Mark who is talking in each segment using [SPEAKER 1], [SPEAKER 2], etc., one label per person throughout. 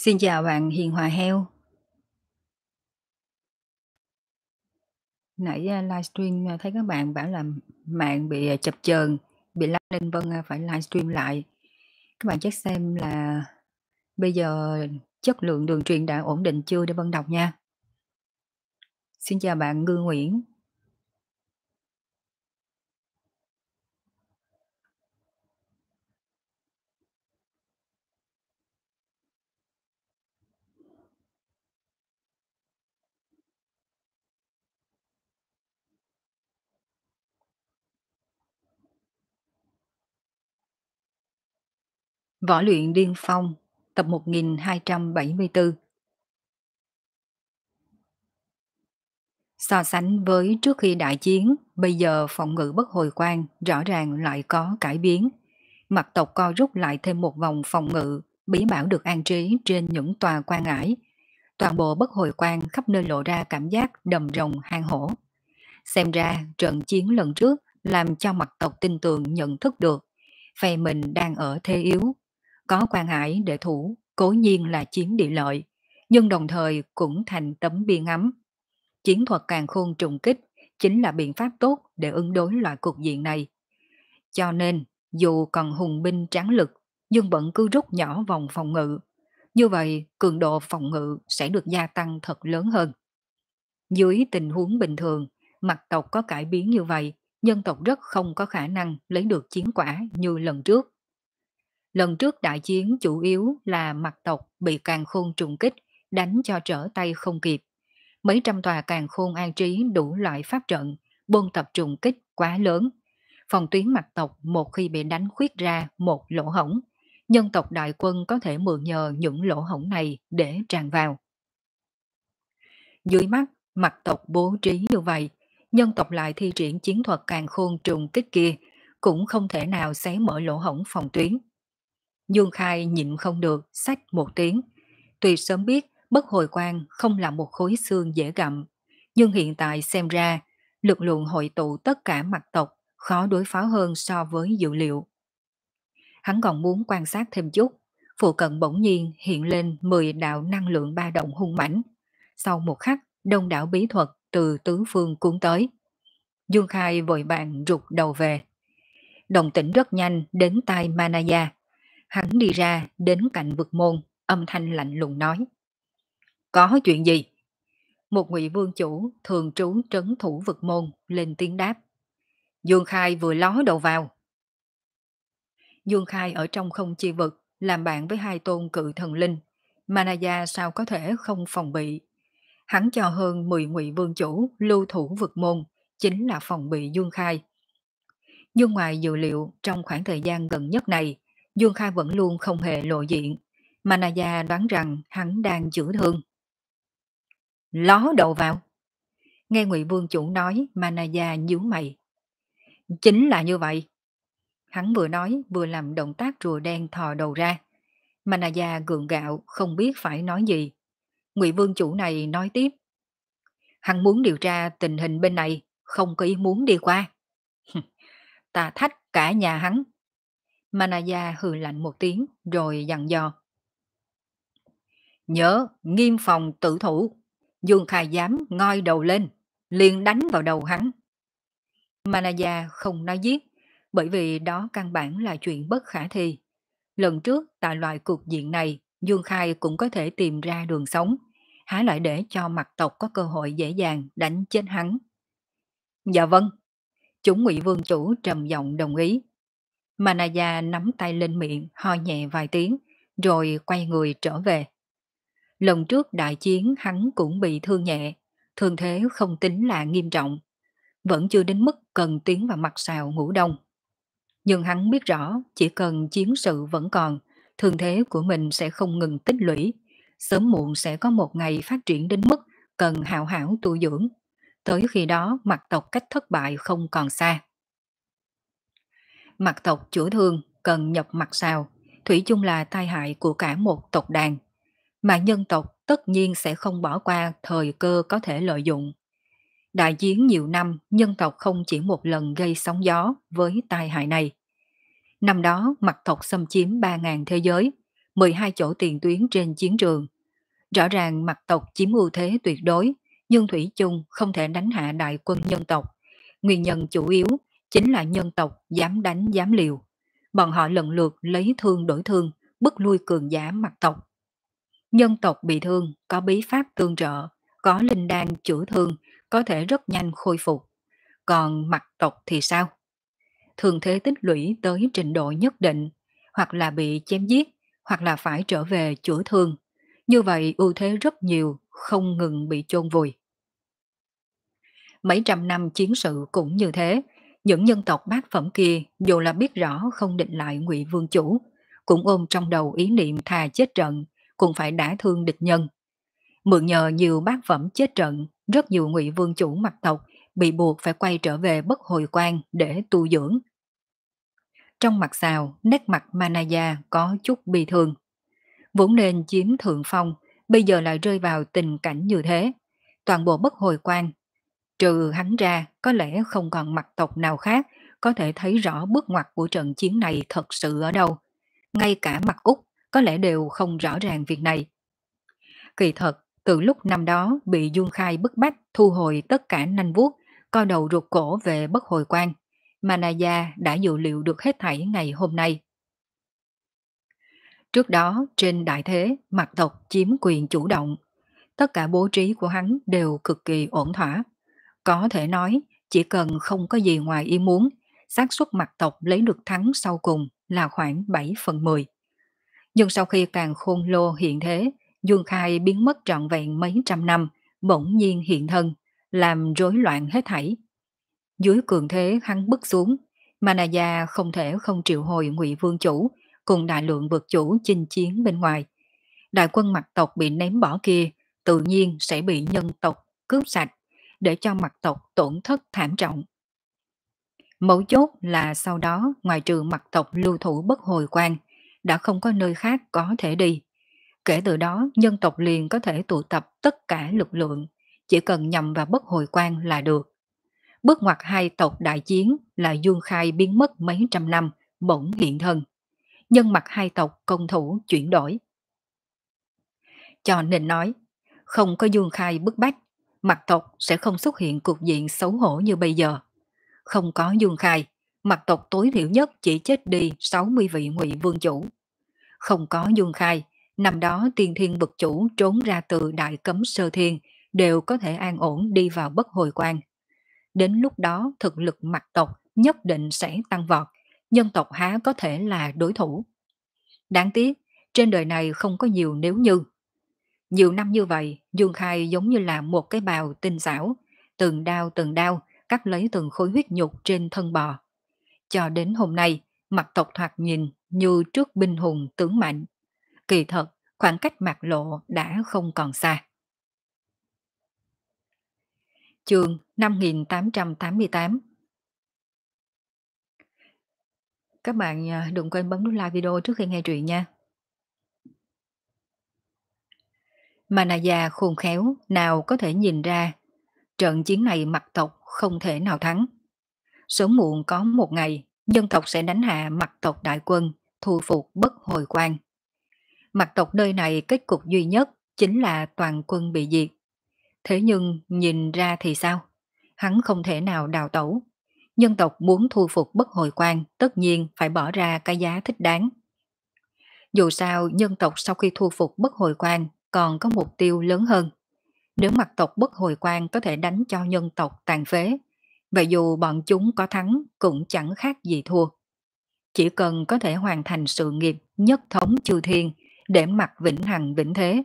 [SPEAKER 1] Xin chào bạn Hiền Hòa Heo. Nãy à, livestream à, thấy các bạn bảo là mạng bị à, chập chờn, bị lag nên Vân phải livestream lại. Các bạn chắc xem là bây giờ chất lượng đường truyền đã ổn định chưa để Vân đọc nha. Xin chào bạn Ngư Nguyễn. Võ luyện điên phong, tập 1274. So sánh với trước khi đại chiến, bây giờ phòng ngự bất hồi quan rõ ràng lại có cải biến. Mặt tộc co rút lại thêm một vòng phòng ngự, bí bảo được an trí trên những tòa quan ải. Toàn bộ bất hồi quan khắp nơi lộ ra cảm giác đầm rồng hang hổ. Xem ra trận chiến lần trước làm cho mặt tộc tin tưởng nhận thức được phe mình đang ở thế yếu có quan hải để thủ, cố nhiên là chiến địa lợi, nhưng đồng thời cũng thành tấm bia ngắm. Chiến thuật càng khôn trùng kích chính là biện pháp tốt để ứng đối loại cục diện này. Cho nên, dù còn hùng binh tráng lực, nhưng vẫn cứ rút nhỏ vòng phòng ngự. Như vậy, cường độ phòng ngự sẽ được gia tăng thật lớn hơn. Dưới tình huống bình thường, mặt tộc có cải biến như vậy, nhân tộc rất không có khả năng lấy được chiến quả như lần trước. Lần trước đại chiến chủ yếu là mặt tộc bị càng khôn trùng kích, đánh cho trở tay không kịp. Mấy trăm tòa càng khôn an trí đủ loại pháp trận, buôn tập trùng kích quá lớn. Phòng tuyến mặt tộc một khi bị đánh khuyết ra một lỗ hổng, nhân tộc đại quân có thể mượn nhờ những lỗ hổng này để tràn vào. Dưới mắt, mặt tộc bố trí như vậy, nhân tộc lại thi triển chiến thuật càng khôn trùng kích kia, cũng không thể nào xé mở lỗ hổng phòng tuyến. Dương Khai nhịn không được, sách một tiếng. Tuy sớm biết bất hồi quan không là một khối xương dễ gặm, nhưng hiện tại xem ra lực lượng hội tụ tất cả mặt tộc khó đối phó hơn so với dự liệu. Hắn còn muốn quan sát thêm chút, phụ cận bỗng nhiên hiện lên 10 đạo năng lượng ba động hung mãnh. Sau một khắc, đông đảo bí thuật từ tứ phương cuốn tới. Dương Khai vội vàng rụt đầu về. Đồng tỉnh rất nhanh đến tai Manaya. Hắn đi ra đến cạnh vực môn, âm thanh lạnh lùng nói. Có chuyện gì? Một ngụy vương chủ thường trú trấn thủ vực môn lên tiếng đáp. Dương Khai vừa ló đầu vào. Dương Khai ở trong không chi vực, làm bạn với hai tôn cự thần linh. Manaya sao có thể không phòng bị. Hắn cho hơn 10 ngụy vương chủ lưu thủ vực môn, chính là phòng bị Dương Khai. Nhưng ngoài dự liệu trong khoảng thời gian gần nhất này, Dương Kha vẫn luôn không hề lộ diện. Manaya đoán rằng hắn đang chữa thương. Ló đầu vào. Nghe Ngụy Vương chủ nói, Manaya nhíu mày. Chính là như vậy. Hắn vừa nói vừa làm động tác rùa đen thò đầu ra. Manaya gượng gạo không biết phải nói gì. Ngụy Vương chủ này nói tiếp. Hắn muốn điều tra tình hình bên này, không có ý muốn đi qua. Ta thách cả nhà hắn Manaya hừ lạnh một tiếng rồi dặn dò. Nhớ, nghiêm phòng tự thủ. Dương Khai dám ngoi đầu lên, liền đánh vào đầu hắn. Manaya không nói giết, bởi vì đó căn bản là chuyện bất khả thi. Lần trước, tại loại cuộc diện này, Dương Khai cũng có thể tìm ra đường sống, há lại để cho mặt tộc có cơ hội dễ dàng đánh chết hắn. Dạ vâng. Chúng ngụy Vương Chủ trầm giọng đồng ý. Manaya nắm tay lên miệng, ho nhẹ vài tiếng, rồi quay người trở về. Lần trước đại chiến hắn cũng bị thương nhẹ, thương thế không tính là nghiêm trọng, vẫn chưa đến mức cần tiến vào mặt sào ngủ đông. Nhưng hắn biết rõ chỉ cần chiến sự vẫn còn, thương thế của mình sẽ không ngừng tích lũy, sớm muộn sẽ có một ngày phát triển đến mức cần hào hảo tu dưỡng. Tới khi đó mặt tộc cách thất bại không còn xa mặt tộc chữa thương cần nhập mặt sao, thủy chung là tai hại của cả một tộc đàn. Mà nhân tộc tất nhiên sẽ không bỏ qua thời cơ có thể lợi dụng. Đại chiến nhiều năm, nhân tộc không chỉ một lần gây sóng gió với tai hại này. Năm đó, mặt tộc xâm chiếm 3.000 thế giới, 12 chỗ tiền tuyến trên chiến trường. Rõ ràng mặt tộc chiếm ưu thế tuyệt đối, nhưng Thủy chung không thể đánh hạ đại quân nhân tộc. Nguyên nhân chủ yếu chính là nhân tộc dám đánh dám liều. Bọn họ lần lượt lấy thương đổi thương, bức lui cường giả mặt tộc. Nhân tộc bị thương có bí pháp tương trợ, có linh đan chữa thương, có thể rất nhanh khôi phục. Còn mặt tộc thì sao? Thường thế tích lũy tới trình độ nhất định, hoặc là bị chém giết, hoặc là phải trở về chữa thương. Như vậy ưu thế rất nhiều, không ngừng bị chôn vùi. Mấy trăm năm chiến sự cũng như thế, những nhân tộc bát phẩm kia dù là biết rõ không định lại ngụy vương chủ, cũng ôm trong đầu ý niệm thà chết trận, cũng phải đả thương địch nhân. Mượn nhờ nhiều bát phẩm chết trận, rất nhiều ngụy vương chủ mặt tộc bị buộc phải quay trở về bất hồi quan để tu dưỡng. Trong mặt xào, nét mặt Manaya có chút bi thương. Vốn nên chiếm thượng phong, bây giờ lại rơi vào tình cảnh như thế. Toàn bộ bất hồi quan Trừ hắn ra, có lẽ không còn mặt tộc nào khác có thể thấy rõ bước ngoặt của trận chiến này thật sự ở đâu. Ngay cả mặt Úc có lẽ đều không rõ ràng việc này. Kỳ thật, từ lúc năm đó bị dung Khai bức bách thu hồi tất cả nanh vuốt, co đầu ruột cổ về bất hồi quan, mà đã dự liệu được hết thảy ngày hôm nay. Trước đó, trên đại thế, mặt tộc chiếm quyền chủ động. Tất cả bố trí của hắn đều cực kỳ ổn thỏa. Có thể nói, chỉ cần không có gì ngoài ý muốn, xác suất mặt tộc lấy được thắng sau cùng là khoảng 7 phần 10. Nhưng sau khi càng khôn lô hiện thế, Dương Khai biến mất trọn vẹn mấy trăm năm, bỗng nhiên hiện thân, làm rối loạn hết thảy. Dưới cường thế hắn bức xuống, mà nà không thể không triệu hồi ngụy vương chủ cùng đại lượng vực chủ chinh chiến bên ngoài. Đại quân mặt tộc bị ném bỏ kia tự nhiên sẽ bị nhân tộc cướp sạch để cho mặt tộc tổn thất thảm trọng. Mấu chốt là sau đó ngoài trừ mặt tộc lưu thủ bất hồi quan, đã không có nơi khác có thể đi. Kể từ đó nhân tộc liền có thể tụ tập tất cả lực lượng, chỉ cần nhằm vào bất hồi quan là được. Bước ngoặt hai tộc đại chiến là Dương Khai biến mất mấy trăm năm, bỗng hiện thân. Nhân mặt hai tộc công thủ chuyển đổi. Cho nên nói, không có Dương Khai bức bách, mặt tộc sẽ không xuất hiện cục diện xấu hổ như bây giờ. Không có dương khai, mặt tộc tối thiểu nhất chỉ chết đi 60 vị ngụy vương chủ. Không có dương khai, năm đó tiên thiên vực chủ trốn ra từ đại cấm sơ thiên đều có thể an ổn đi vào bất hồi quan. Đến lúc đó thực lực mặt tộc nhất định sẽ tăng vọt, nhân tộc há có thể là đối thủ. Đáng tiếc, trên đời này không có nhiều nếu như nhiều năm như vậy, Dương Khai giống như là một cái bào tinh xảo, từng đao từng đao, cắt lấy từng khối huyết nhục trên thân bò. Cho đến hôm nay, mặt tộc thoạt nhìn như trước binh hùng tướng mạnh. Kỳ thật, khoảng cách mặt lộ đã không còn xa. Trường 5888 Các bạn à, đừng quên bấm nút like video trước khi nghe truyện nha. mà nà khôn khéo nào có thể nhìn ra trận chiến này mặt tộc không thể nào thắng. Sớm muộn có một ngày, dân tộc sẽ đánh hạ mặt tộc đại quân, thu phục bất hồi quan. Mặt tộc nơi này kết cục duy nhất chính là toàn quân bị diệt. Thế nhưng nhìn ra thì sao? Hắn không thể nào đào tẩu. Dân tộc muốn thu phục bất hồi quan tất nhiên phải bỏ ra cái giá thích đáng. Dù sao, dân tộc sau khi thu phục bất hồi quan còn có mục tiêu lớn hơn. Nếu mặt tộc bất hồi quang có thể đánh cho nhân tộc tàn phế, vậy dù bọn chúng có thắng cũng chẳng khác gì thua. Chỉ cần có thể hoàn thành sự nghiệp nhất thống chư thiên để mặt vĩnh hằng vĩnh thế,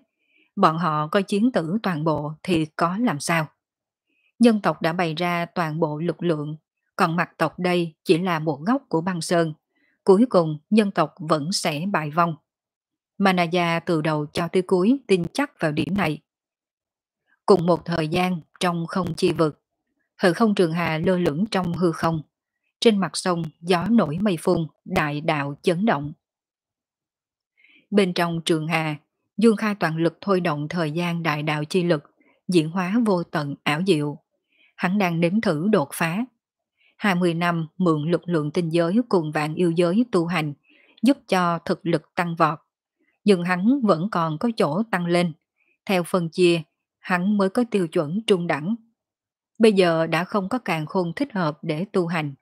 [SPEAKER 1] bọn họ coi chiến tử toàn bộ thì có làm sao. Nhân tộc đã bày ra toàn bộ lực lượng, còn mặt tộc đây chỉ là một góc của băng sơn. Cuối cùng nhân tộc vẫn sẽ bại vong. Manaya từ đầu cho tới cuối tin chắc vào điểm này. Cùng một thời gian trong không chi vực, hư không trường hà lơ lửng trong hư không. Trên mặt sông gió nổi mây phun, đại đạo chấn động. Bên trong trường hà, Dương Khai toàn lực thôi động thời gian đại đạo chi lực, diễn hóa vô tận ảo diệu. Hắn đang nếm thử đột phá. 20 năm mượn lực lượng tinh giới cùng vạn yêu giới tu hành, giúp cho thực lực tăng vọt, nhưng hắn vẫn còn có chỗ tăng lên. Theo phần chia, hắn mới có tiêu chuẩn trung đẳng. Bây giờ đã không có càng khôn thích hợp để tu hành,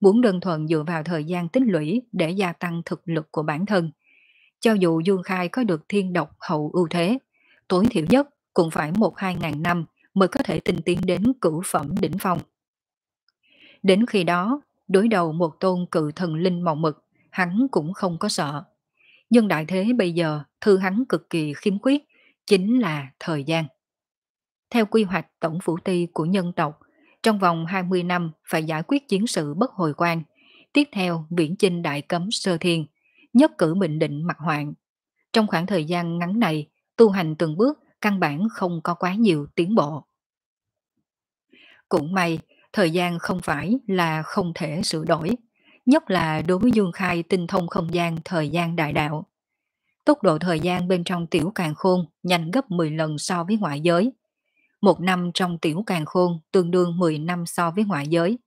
[SPEAKER 1] muốn đơn thuần dựa vào thời gian tích lũy để gia tăng thực lực của bản thân. Cho dù Dương Khai có được thiên độc hậu ưu thế, tối thiểu nhất cũng phải một hai ngàn năm mới có thể tinh tiến đến cửu phẩm đỉnh phong. Đến khi đó, đối đầu một tôn cự thần linh mộng mực, hắn cũng không có sợ nhưng đại thế bây giờ thư hắn cực kỳ khiếm khuyết chính là thời gian. Theo quy hoạch tổng phủ ti của nhân tộc, trong vòng 20 năm phải giải quyết chiến sự bất hồi quan, tiếp theo viễn chinh đại cấm sơ thiên, nhất cử mệnh định mặt hoạn. Trong khoảng thời gian ngắn này, tu hành từng bước căn bản không có quá nhiều tiến bộ. Cũng may, thời gian không phải là không thể sửa đổi nhất là đối với Dương Khai tinh thông không gian thời gian đại đạo. Tốc độ thời gian bên trong tiểu càng khôn nhanh gấp 10 lần so với ngoại giới. Một năm trong tiểu càng khôn tương đương 10 năm so với ngoại giới.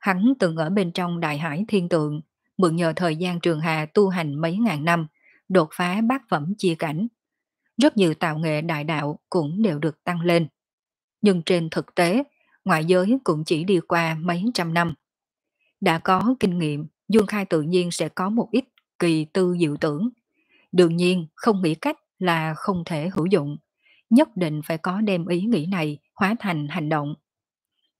[SPEAKER 1] Hắn từng ở bên trong đại hải thiên tượng, mượn nhờ thời gian trường hà tu hành mấy ngàn năm, đột phá bát phẩm chia cảnh. Rất nhiều tạo nghệ đại đạo cũng đều được tăng lên. Nhưng trên thực tế, ngoại giới cũng chỉ đi qua mấy trăm năm đã có kinh nghiệm, Dương Khai tự nhiên sẽ có một ít kỳ tư diệu tưởng. Đương nhiên, không nghĩ cách là không thể hữu dụng. Nhất định phải có đem ý nghĩ này hóa thành hành động.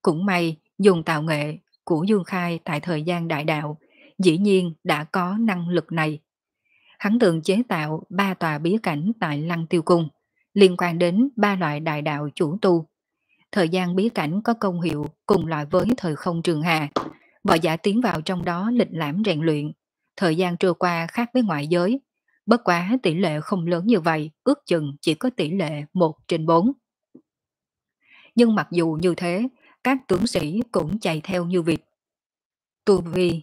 [SPEAKER 1] Cũng may, dùng tạo nghệ của Dương Khai tại thời gian đại đạo, dĩ nhiên đã có năng lực này. Hắn từng chế tạo ba tòa bí cảnh tại Lăng Tiêu Cung, liên quan đến ba loại đại đạo chủ tu. Thời gian bí cảnh có công hiệu cùng loại với thời không trường hà, Võ giả tiến vào trong đó lịch lãm rèn luyện. Thời gian trôi qua khác với ngoại giới. Bất quá tỷ lệ không lớn như vậy, ước chừng chỉ có tỷ lệ 1 trên 4. Nhưng mặc dù như thế, các tướng sĩ cũng chạy theo như vịt. Tu Vi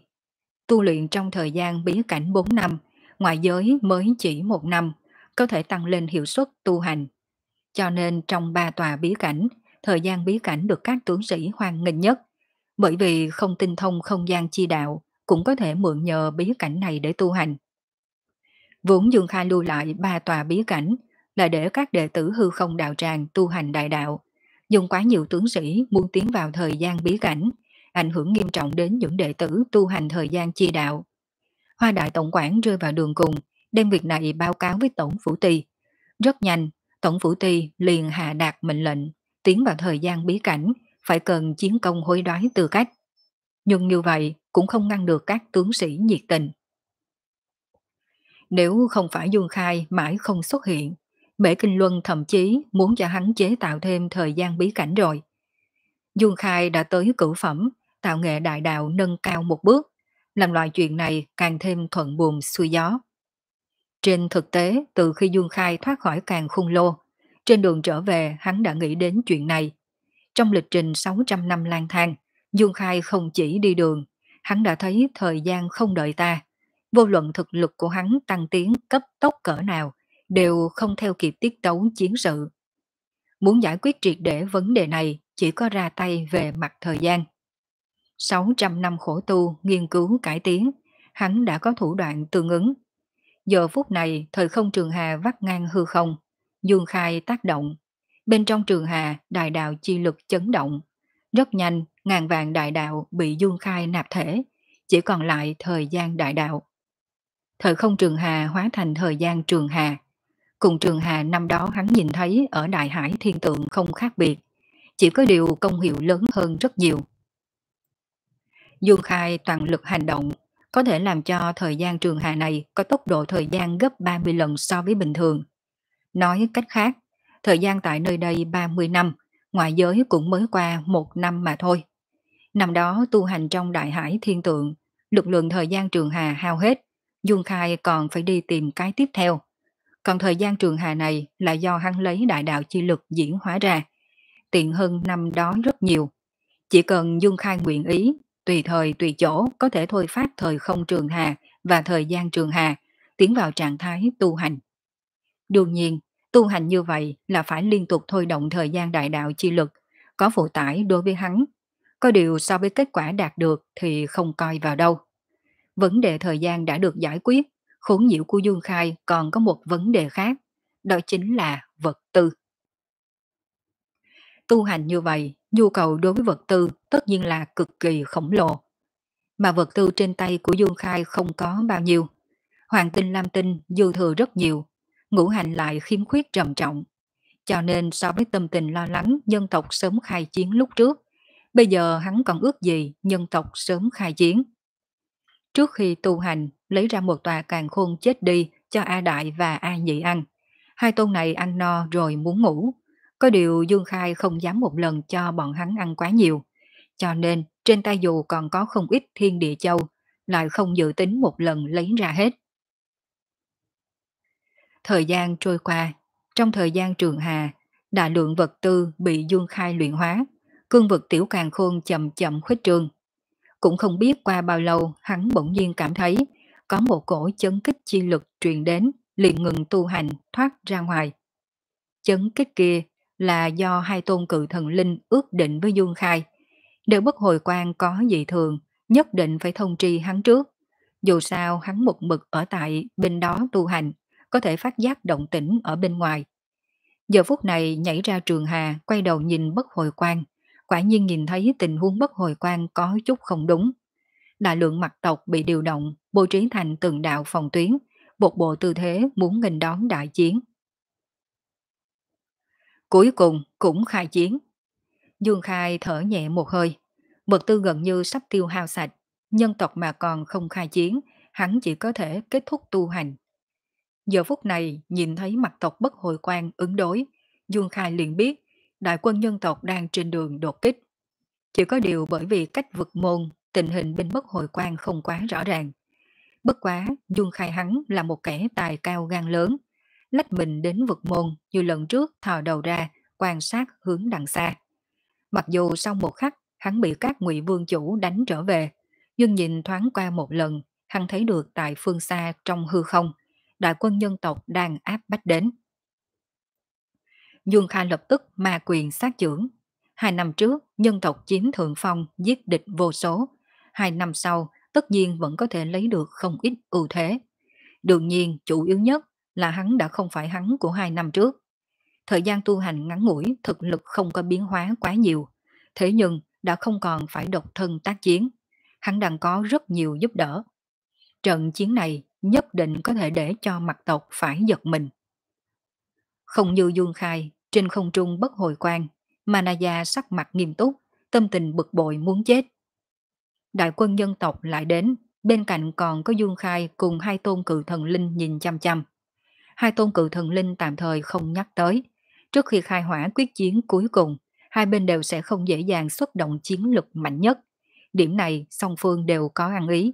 [SPEAKER 1] Tu luyện trong thời gian bí cảnh 4 năm, ngoại giới mới chỉ 1 năm, có thể tăng lên hiệu suất tu hành. Cho nên trong ba tòa bí cảnh, thời gian bí cảnh được các tướng sĩ hoan nghênh nhất – bởi vì không tinh thông không gian chi đạo, cũng có thể mượn nhờ bí cảnh này để tu hành. Vốn Dương Khai lưu lại ba tòa bí cảnh là để các đệ tử hư không đạo tràng tu hành đại đạo. Dùng quá nhiều tướng sĩ muốn tiến vào thời gian bí cảnh, ảnh hưởng nghiêm trọng đến những đệ tử tu hành thời gian chi đạo. Hoa đại tổng quản rơi vào đường cùng, đem việc này báo cáo với tổng phủ ti. Rất nhanh, tổng phủ ti liền hạ đạt mệnh lệnh, tiến vào thời gian bí cảnh, phải cần chiến công hối đoái từ cách. Nhưng như vậy cũng không ngăn được các tướng sĩ nhiệt tình. Nếu không phải Dương Khai mãi không xuất hiện, Mễ Kinh Luân thậm chí muốn cho hắn chế tạo thêm thời gian bí cảnh rồi. Dương Khai đã tới cửu phẩm, tạo nghệ đại đạo nâng cao một bước, làm loại chuyện này càng thêm thuận buồm xuôi gió. Trên thực tế, từ khi Dương Khai thoát khỏi càng khung lô, trên đường trở về hắn đã nghĩ đến chuyện này, trong lịch trình 600 năm lang thang, Dương Khai không chỉ đi đường, hắn đã thấy thời gian không đợi ta. Vô luận thực lực của hắn tăng tiến cấp tốc cỡ nào, đều không theo kịp tiết tấu chiến sự. Muốn giải quyết triệt để vấn đề này chỉ có ra tay về mặt thời gian. 600 năm khổ tu, nghiên cứu, cải tiến, hắn đã có thủ đoạn tương ứng. Giờ phút này, thời không trường hà vắt ngang hư không, Dương Khai tác động, Bên trong trường hà, đại đạo chi lực chấn động. Rất nhanh, ngàn vàng đại đạo bị dương khai nạp thể, chỉ còn lại thời gian đại đạo. Thời không trường hà hóa thành thời gian trường hà. Cùng trường hà năm đó hắn nhìn thấy ở đại hải thiên tượng không khác biệt, chỉ có điều công hiệu lớn hơn rất nhiều. Dương khai toàn lực hành động có thể làm cho thời gian trường hà này có tốc độ thời gian gấp 30 lần so với bình thường. Nói cách khác, Thời gian tại nơi đây 30 năm, ngoại giới cũng mới qua một năm mà thôi. Năm đó tu hành trong đại hải thiên tượng, lực lượng thời gian trường hà hao hết, Dung Khai còn phải đi tìm cái tiếp theo. Còn thời gian trường hà này là do hắn lấy đại đạo chi lực diễn hóa ra, tiện hơn năm đó rất nhiều. Chỉ cần Dung Khai nguyện ý, tùy thời tùy chỗ có thể thôi phát thời không trường hà và thời gian trường hà, tiến vào trạng thái tu hành. Đương nhiên, Tu hành như vậy là phải liên tục thôi động thời gian đại đạo chi lực, có phụ tải đối với hắn. Có điều so với kết quả đạt được thì không coi vào đâu. Vấn đề thời gian đã được giải quyết, khốn nhiễu của Dương Khai còn có một vấn đề khác, đó chính là vật tư. Tu hành như vậy, nhu cầu đối với vật tư tất nhiên là cực kỳ khổng lồ. Mà vật tư trên tay của Dương Khai không có bao nhiêu. Hoàng tinh lam tinh dư thừa rất nhiều, ngũ hành lại khiếm khuyết trầm trọng. Cho nên so với tâm tình lo lắng nhân tộc sớm khai chiến lúc trước, bây giờ hắn còn ước gì nhân tộc sớm khai chiến. Trước khi tu hành, lấy ra một tòa càng khôn chết đi cho A Đại và A Nhị ăn. Hai tôn này ăn no rồi muốn ngủ. Có điều Dương Khai không dám một lần cho bọn hắn ăn quá nhiều. Cho nên trên tay dù còn có không ít thiên địa châu, lại không dự tính một lần lấy ra hết. Thời gian trôi qua, trong thời gian trường hà, đại lượng vật tư bị dương khai luyện hóa, cương vực tiểu càng khôn chậm chậm khuếch trương. Cũng không biết qua bao lâu hắn bỗng nhiên cảm thấy có một cổ chấn kích chi lực truyền đến liền ngừng tu hành thoát ra ngoài. Chấn kích kia là do hai tôn cự thần linh ước định với Dương Khai. Nếu bất hồi quan có dị thường, nhất định phải thông tri hắn trước. Dù sao hắn một mực ở tại bên đó tu hành có thể phát giác động tĩnh ở bên ngoài. Giờ phút này nhảy ra trường hà, quay đầu nhìn bất hồi quang. Quả nhiên nhìn thấy tình huống bất hồi quang có chút không đúng. Đại lượng mặt tộc bị điều động, bố trí thành từng đạo phòng tuyến, một bộ tư thế muốn nghênh đón đại chiến. Cuối cùng cũng khai chiến. Dương Khai thở nhẹ một hơi, vật tư gần như sắp tiêu hao sạch, nhân tộc mà còn không khai chiến, hắn chỉ có thể kết thúc tu hành. Giờ phút này nhìn thấy mặt tộc bất hồi quan ứng đối, Dương Khai liền biết đại quân nhân tộc đang trên đường đột kích. Chỉ có điều bởi vì cách vực môn, tình hình bên bất hồi quan không quá rõ ràng. Bất quá, Dương Khai hắn là một kẻ tài cao gan lớn, lách mình đến vực môn như lần trước thò đầu ra quan sát hướng đằng xa. Mặc dù sau một khắc hắn bị các ngụy vương chủ đánh trở về, nhưng nhìn thoáng qua một lần, hắn thấy được tại phương xa trong hư không – đại quân nhân tộc đang áp bách đến. Dương Kha lập tức ma quyền sát trưởng. Hai năm trước, nhân tộc chiếm thượng phong, giết địch vô số. Hai năm sau, tất nhiên vẫn có thể lấy được không ít ưu thế. Đương nhiên, chủ yếu nhất là hắn đã không phải hắn của hai năm trước. Thời gian tu hành ngắn ngủi, thực lực không có biến hóa quá nhiều. Thế nhưng, đã không còn phải độc thân tác chiến. Hắn đang có rất nhiều giúp đỡ. Trận chiến này nhất định có thể để cho mặt tộc phải giật mình. Không như Dương Khai, trên không trung bất hồi quan, Manaya sắc mặt nghiêm túc, tâm tình bực bội muốn chết. Đại quân dân tộc lại đến, bên cạnh còn có Dương Khai cùng hai tôn cự thần linh nhìn chăm chăm. Hai tôn cự thần linh tạm thời không nhắc tới. Trước khi khai hỏa quyết chiến cuối cùng, hai bên đều sẽ không dễ dàng xuất động chiến lực mạnh nhất. Điểm này song phương đều có ăn ý.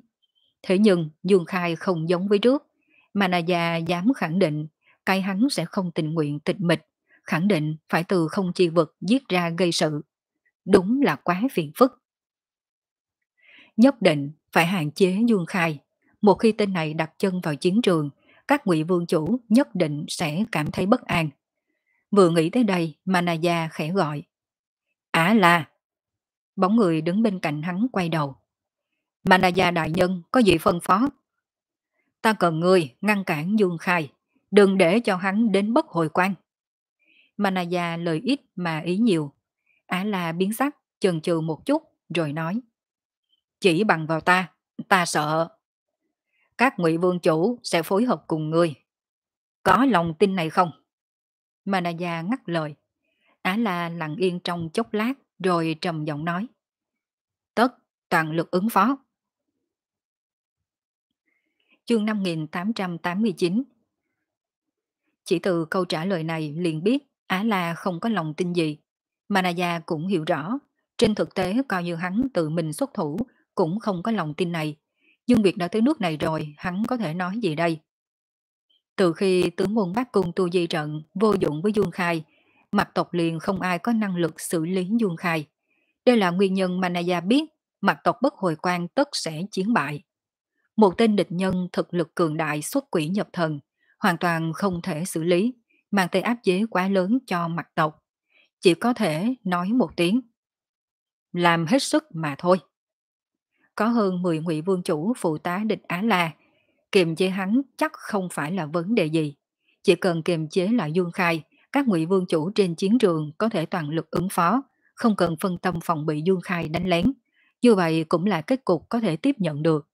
[SPEAKER 1] Thế nhưng Dương Khai không giống với trước, mà dám khẳng định cái hắn sẽ không tình nguyện tịch mịch, khẳng định phải từ không chi vật giết ra gây sự. Đúng là quá phiền phức. Nhất định phải hạn chế Dương Khai. Một khi tên này đặt chân vào chiến trường, các ngụy vương chủ nhất định sẽ cảm thấy bất an. Vừa nghĩ tới đây mà khẽ gọi. Á là! Bóng người đứng bên cạnh hắn quay đầu. Manaya đại nhân có gì phân phó? Ta cần người ngăn cản Dương Khai, đừng để cho hắn đến bất hồi quan. Manaya lời ít mà ý nhiều. Á à là biến sắc, chần chừ một chút rồi nói. Chỉ bằng vào ta, ta sợ. Các ngụy vương chủ sẽ phối hợp cùng người. Có lòng tin này không? Manaya ngắt lời. Á à là lặng yên trong chốc lát rồi trầm giọng nói. Tất toàn lực ứng phó chương 5889. Chỉ từ câu trả lời này liền biết Á La không có lòng tin gì. Mà Manaya cũng hiểu rõ, trên thực tế coi như hắn tự mình xuất thủ cũng không có lòng tin này. Nhưng việc đã tới nước này rồi, hắn có thể nói gì đây? Từ khi tướng quân bác cung tu di trận vô dụng với Dương Khai, mặt tộc liền không ai có năng lực xử lý Dương Khai. Đây là nguyên nhân Manaya biết mặt tộc bất hồi quan tất sẽ chiến bại một tên địch nhân thực lực cường đại xuất quỷ nhập thần, hoàn toàn không thể xử lý, mang tới áp chế quá lớn cho mặt tộc. Chỉ có thể nói một tiếng. Làm hết sức mà thôi. Có hơn 10 ngụy vương chủ phụ tá địch Á La, kiềm chế hắn chắc không phải là vấn đề gì. Chỉ cần kiềm chế lại Dương Khai, các ngụy vương chủ trên chiến trường có thể toàn lực ứng phó, không cần phân tâm phòng bị Dương Khai đánh lén. Như vậy cũng là kết cục có thể tiếp nhận được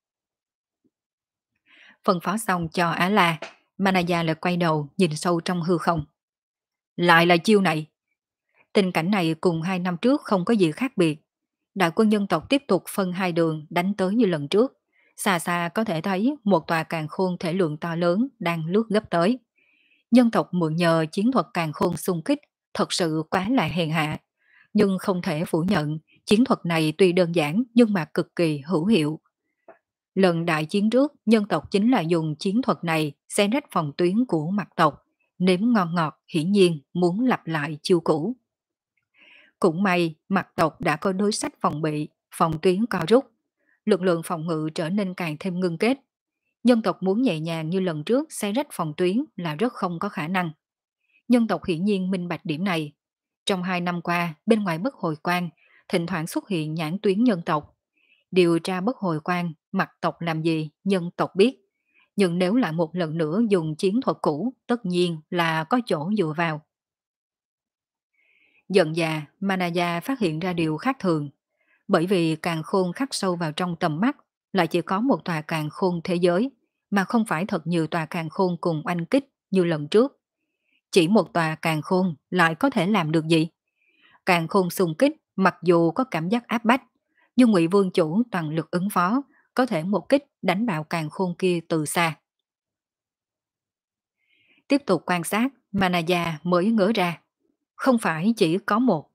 [SPEAKER 1] phân phó xong cho Á La, Manaya lại quay đầu nhìn sâu trong hư không. Lại là chiêu này. Tình cảnh này cùng hai năm trước không có gì khác biệt. Đại quân dân tộc tiếp tục phân hai đường đánh tới như lần trước. Xa xa có thể thấy một tòa càng khôn thể lượng to lớn đang lướt gấp tới. Dân tộc mượn nhờ chiến thuật càng khôn xung kích thật sự quá là hèn hạ. Nhưng không thể phủ nhận, chiến thuật này tuy đơn giản nhưng mà cực kỳ hữu hiệu. Lần đại chiến trước, nhân tộc chính là dùng chiến thuật này xé rách phòng tuyến của mặt tộc, nếm ngon ngọt hiển nhiên muốn lặp lại chiêu cũ. Cũng may, mặt tộc đã có đối sách phòng bị, phòng tuyến co rút. Lực lượng phòng ngự trở nên càng thêm ngưng kết. Nhân tộc muốn nhẹ nhàng như lần trước xé rách phòng tuyến là rất không có khả năng. Nhân tộc hiển nhiên minh bạch điểm này. Trong hai năm qua, bên ngoài bất hồi quan, thỉnh thoảng xuất hiện nhãn tuyến nhân tộc điều tra bất hồi quan, mặt tộc làm gì, nhân tộc biết. Nhưng nếu lại một lần nữa dùng chiến thuật cũ, tất nhiên là có chỗ dựa vào. Dần già, Manaya phát hiện ra điều khác thường. Bởi vì càng khôn khắc sâu vào trong tầm mắt, lại chỉ có một tòa càng khôn thế giới, mà không phải thật nhiều tòa càng khôn cùng oanh kích như lần trước. Chỉ một tòa càng khôn lại có thể làm được gì? Càng khôn xung kích, mặc dù có cảm giác áp bách, dù ngụy vương chủ toàn lực ứng phó, có thể một kích đánh bạo càng khôn kia từ xa. Tiếp tục quan sát, Manaya mới ngỡ ra. Không phải chỉ có một,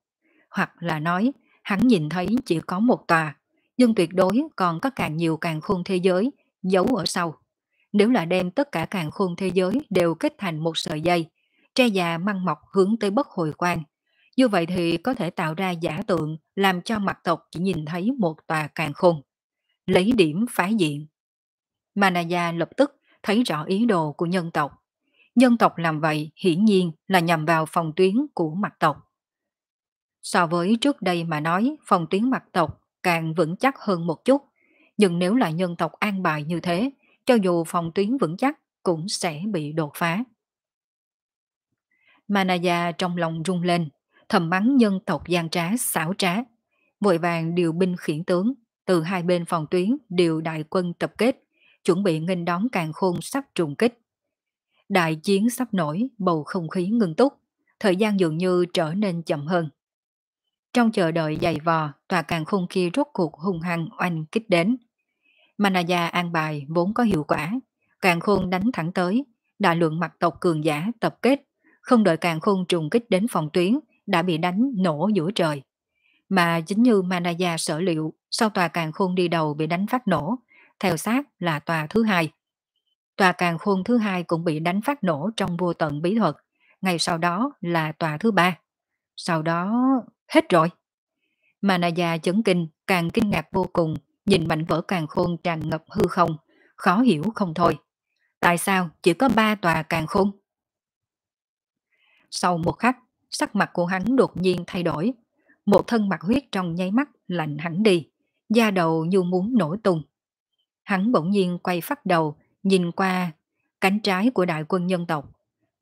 [SPEAKER 1] hoặc là nói hắn nhìn thấy chỉ có một tòa, nhưng tuyệt đối còn có càng nhiều càng khôn thế giới giấu ở sau. Nếu là đem tất cả càng khôn thế giới đều kết thành một sợi dây, tre già măng mọc hướng tới bất hồi quan, như vậy thì có thể tạo ra giả tượng làm cho mặt tộc chỉ nhìn thấy một tòa càng khôn. Lấy điểm phá diện. Manaya lập tức thấy rõ ý đồ của nhân tộc. Nhân tộc làm vậy hiển nhiên là nhằm vào phòng tuyến của mặt tộc. So với trước đây mà nói, phòng tuyến mặt tộc càng vững chắc hơn một chút. Nhưng nếu là nhân tộc an bài như thế, cho dù phòng tuyến vững chắc cũng sẽ bị đột phá. Manaya trong lòng rung lên, thầm mắng nhân tộc gian trá xảo trá, vội vàng điều binh khiển tướng, từ hai bên phòng tuyến điều đại quân tập kết, chuẩn bị nghênh đón càng khôn sắp trùng kích. Đại chiến sắp nổi, bầu không khí ngưng túc, thời gian dường như trở nên chậm hơn. Trong chờ đợi dày vò, tòa càng khôn kia rốt cuộc hung hăng oanh kích đến. Manaya an bài vốn có hiệu quả, càng khôn đánh thẳng tới, đại lượng mặt tộc cường giả tập kết, không đợi càng khôn trùng kích đến phòng tuyến, đã bị đánh nổ giữa trời. Mà chính như Manaya sở liệu, sau tòa càng khôn đi đầu bị đánh phát nổ, theo sát là tòa thứ hai. Tòa càng khôn thứ hai cũng bị đánh phát nổ trong vô tận bí thuật, ngày sau đó là tòa thứ ba. Sau đó hết rồi. Manaya chấn kinh, càng kinh ngạc vô cùng, nhìn mảnh vỡ càng khôn tràn ngập hư không, khó hiểu không thôi. Tại sao chỉ có ba tòa càng khôn? Sau một khắc, sắc mặt của hắn đột nhiên thay đổi. Một thân mặt huyết trong nháy mắt lạnh hẳn đi, da đầu như muốn nổ tung. Hắn bỗng nhiên quay phát đầu, nhìn qua cánh trái của đại quân nhân tộc.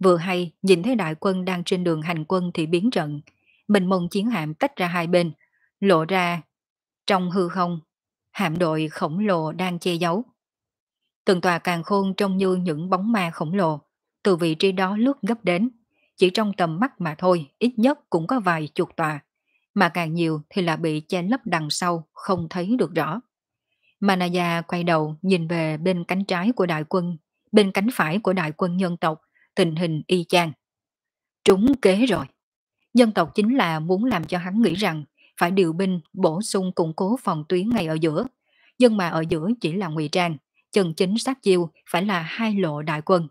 [SPEAKER 1] Vừa hay nhìn thấy đại quân đang trên đường hành quân thì biến trận, mình mông chiến hạm tách ra hai bên, lộ ra trong hư không, hạm đội khổng lồ đang che giấu. Từng tòa càng khôn trông như những bóng ma khổng lồ, từ vị trí đó lướt gấp đến chỉ trong tầm mắt mà thôi, ít nhất cũng có vài chục tòa, mà càng nhiều thì là bị che lấp đằng sau, không thấy được rõ. Manaya quay đầu nhìn về bên cánh trái của đại quân, bên cánh phải của đại quân nhân tộc, tình hình y chang. Trúng kế rồi. Dân tộc chính là muốn làm cho hắn nghĩ rằng phải điều binh bổ sung củng cố phòng tuyến ngay ở giữa. Nhưng mà ở giữa chỉ là ngụy trang, chân chính sát chiêu phải là hai lộ đại quân.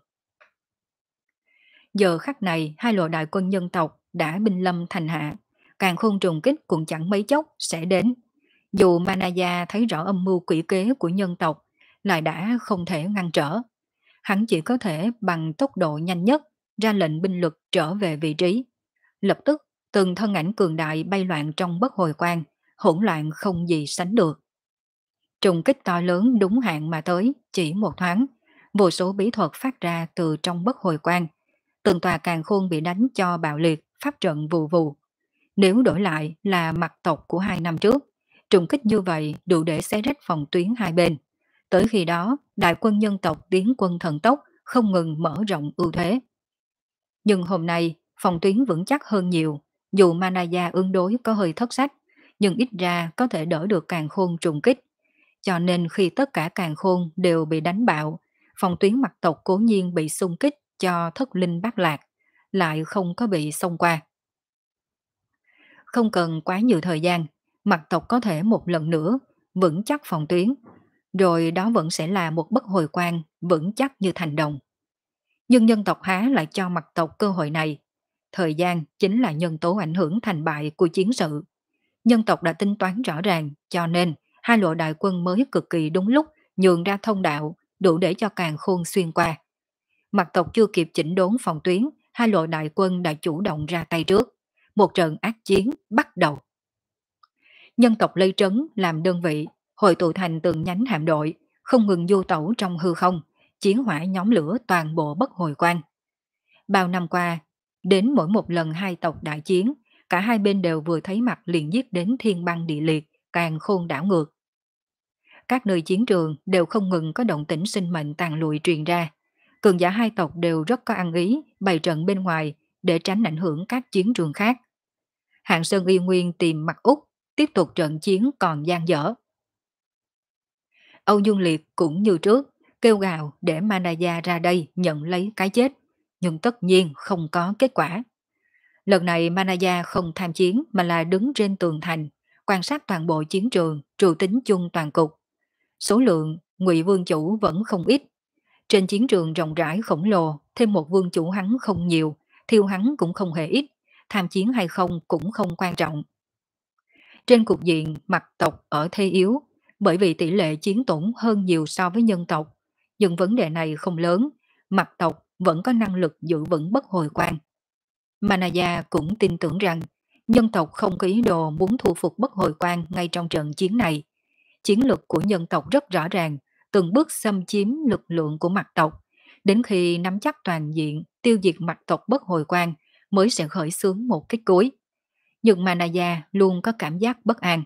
[SPEAKER 1] Giờ khắc này hai lộ đại quân dân tộc đã binh lâm thành hạ, càng khôn trùng kích cũng chẳng mấy chốc sẽ đến. Dù Manaya thấy rõ âm mưu quỷ kế của nhân tộc, lại đã không thể ngăn trở. Hắn chỉ có thể bằng tốc độ nhanh nhất ra lệnh binh lực trở về vị trí. Lập tức, từng thân ảnh cường đại bay loạn trong bất hồi quan hỗn loạn không gì sánh được. Trùng kích to lớn đúng hạn mà tới, chỉ một thoáng, vô số bí thuật phát ra từ trong bất hồi quan từng tòa càng khôn bị đánh cho bạo liệt, pháp trận vù vù. Nếu đổi lại là mặt tộc của hai năm trước, trùng kích như vậy đủ để xé rách phòng tuyến hai bên. Tới khi đó, đại quân nhân tộc tiến quân thần tốc, không ngừng mở rộng ưu thế. Nhưng hôm nay, phòng tuyến vững chắc hơn nhiều, dù Manaya ứng đối có hơi thất sách, nhưng ít ra có thể đỡ được càng khôn trùng kích. Cho nên khi tất cả càng khôn đều bị đánh bạo, phòng tuyến mặt tộc cố nhiên bị xung kích cho thất linh bát lạc, lại không có bị xông qua. Không cần quá nhiều thời gian, mặt tộc có thể một lần nữa vững chắc phòng tuyến, rồi đó vẫn sẽ là một bất hồi quan vững chắc như thành đồng. Nhưng nhân tộc Há lại cho mặt tộc cơ hội này. Thời gian chính là nhân tố ảnh hưởng thành bại của chiến sự. Nhân tộc đã tính toán rõ ràng, cho nên hai lộ đại quân mới cực kỳ đúng lúc nhường ra thông đạo, đủ để cho càng khôn xuyên qua. Mặt tộc chưa kịp chỉnh đốn phòng tuyến, hai lộ đại quân đã chủ động ra tay trước. Một trận ác chiến bắt đầu. Nhân tộc Lây Trấn làm đơn vị, hội tụ thành từng nhánh hạm đội, không ngừng du tẩu trong hư không, chiến hỏa nhóm lửa toàn bộ bất hồi quan. Bao năm qua, đến mỗi một lần hai tộc đại chiến, cả hai bên đều vừa thấy mặt liền giết đến thiên băng địa liệt, càng khôn đảo ngược. Các nơi chiến trường đều không ngừng có động tĩnh sinh mệnh tàn lụi truyền ra, cường giả hai tộc đều rất có ăn ý bày trận bên ngoài để tránh ảnh hưởng các chiến trường khác. Hạng Sơn y nguyên tìm mặt Úc, tiếp tục trận chiến còn gian dở. Âu Dương Liệt cũng như trước, kêu gào để Manaya ra đây nhận lấy cái chết, nhưng tất nhiên không có kết quả. Lần này Manaya không tham chiến mà là đứng trên tường thành, quan sát toàn bộ chiến trường, trừ tính chung toàn cục. Số lượng ngụy vương chủ vẫn không ít, trên chiến trường rộng rãi khổng lồ, thêm một vương chủ hắn không nhiều, thiêu hắn cũng không hề ít, tham chiến hay không cũng không quan trọng. Trên cục diện mặt tộc ở thế yếu, bởi vì tỷ lệ chiến tổn hơn nhiều so với nhân tộc, nhưng vấn đề này không lớn, mặt tộc vẫn có năng lực giữ vững bất hồi quan. Manaya cũng tin tưởng rằng nhân tộc không có ý đồ muốn thu phục bất hồi quan ngay trong trận chiến này. Chiến lược của nhân tộc rất rõ ràng, từng bước xâm chiếm lực lượng của mặt tộc. Đến khi nắm chắc toàn diện, tiêu diệt mặt tộc bất hồi quan mới sẽ khởi xướng một kích cuối. Nhưng Manaya luôn có cảm giác bất an.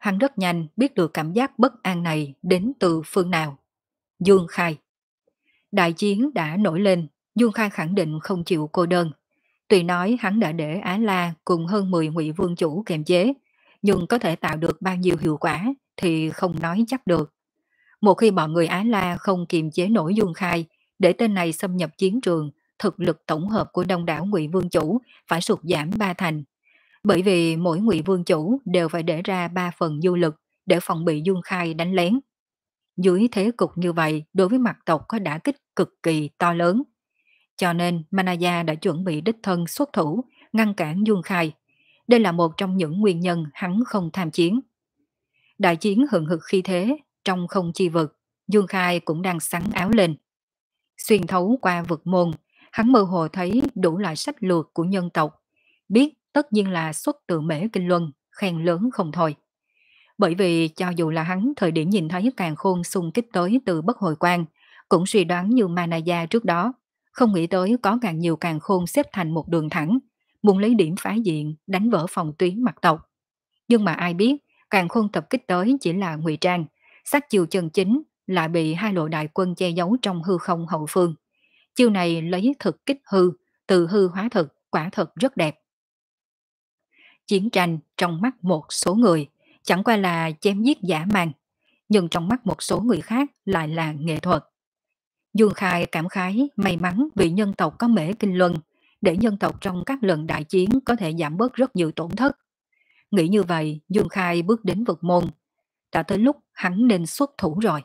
[SPEAKER 1] Hắn rất nhanh biết được cảm giác bất an này đến từ phương nào. Dương Khai Đại chiến đã nổi lên, Dương Khai khẳng định không chịu cô đơn. Tuy nói hắn đã để Á La cùng hơn 10 ngụy vương chủ kiềm chế, nhưng có thể tạo được bao nhiêu hiệu quả thì không nói chắc được. Một khi bọn người Á La không kiềm chế nổi Dương Khai, để tên này xâm nhập chiến trường, thực lực tổng hợp của đông đảo Ngụy Vương Chủ phải sụt giảm ba thành. Bởi vì mỗi Ngụy Vương Chủ đều phải để ra ba phần du lực để phòng bị Dương Khai đánh lén. Dưới thế cục như vậy, đối với mặt tộc có đả kích cực kỳ to lớn. Cho nên Manaya đã chuẩn bị đích thân xuất thủ, ngăn cản Dương Khai. Đây là một trong những nguyên nhân hắn không tham chiến. Đại chiến hừng hực khi thế, trong không chi vực, Dương Khai cũng đang sắn áo lên. Xuyên thấu qua vực môn, hắn mơ hồ thấy đủ loại sách lược của nhân tộc, biết tất nhiên là xuất từ mễ kinh luân, khen lớn không thôi. Bởi vì cho dù là hắn thời điểm nhìn thấy càng khôn xung kích tới từ bất hồi quan, cũng suy đoán như Manaya trước đó, không nghĩ tới có càng nhiều càng khôn xếp thành một đường thẳng, muốn lấy điểm phá diện, đánh vỡ phòng tuyến mặt tộc. Nhưng mà ai biết, càng khôn tập kích tới chỉ là ngụy trang, sát chiều chân chính lại bị hai lộ đại quân che giấu trong hư không hậu phương. Chiêu này lấy thực kích hư, từ hư hóa thực, quả thật rất đẹp. Chiến tranh trong mắt một số người chẳng qua là chém giết giả màng, nhưng trong mắt một số người khác lại là nghệ thuật. Dương Khai cảm khái may mắn vì nhân tộc có mễ kinh luân, để nhân tộc trong các lần đại chiến có thể giảm bớt rất nhiều tổn thất, Nghĩ như vậy, Dương Khai bước đến vực môn. Đã tới lúc hắn nên xuất thủ rồi.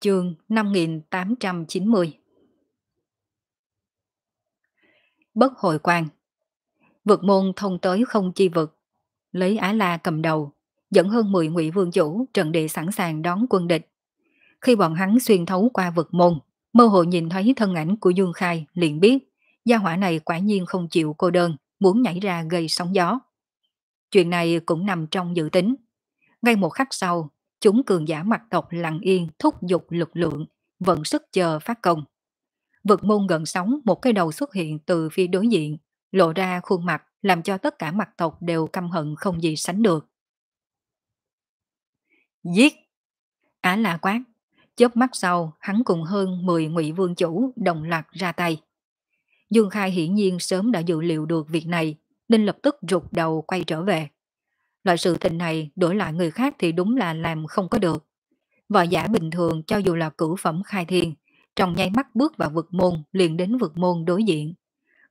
[SPEAKER 1] Chương 5890 Bất hồi quan Vực môn thông tới không chi vực. Lấy Á La cầm đầu, dẫn hơn 10 ngụy vương chủ trận địa sẵn sàng đón quân địch. Khi bọn hắn xuyên thấu qua vực môn, mơ hồ nhìn thấy thân ảnh của Dương Khai liền biết gia hỏa này quả nhiên không chịu cô đơn, muốn nhảy ra gây sóng gió. Chuyện này cũng nằm trong dự tính. Ngay một khắc sau, chúng cường giả mặt tộc lặng yên thúc giục lực lượng, vận sức chờ phát công. Vực môn gần sóng một cái đầu xuất hiện từ phía đối diện, lộ ra khuôn mặt làm cho tất cả mặt tộc đều căm hận không gì sánh được. Giết! Á là quát, chớp mắt sau hắn cùng hơn 10 ngụy vương chủ đồng loạt ra tay. Dương Khai hiển nhiên sớm đã dự liệu được việc này, nên lập tức rụt đầu quay trở về. Loại sự tình này đổi lại người khác thì đúng là làm không có được. Võ giả bình thường cho dù là cử phẩm khai thiên, trong nháy mắt bước vào vực môn liền đến vực môn đối diện.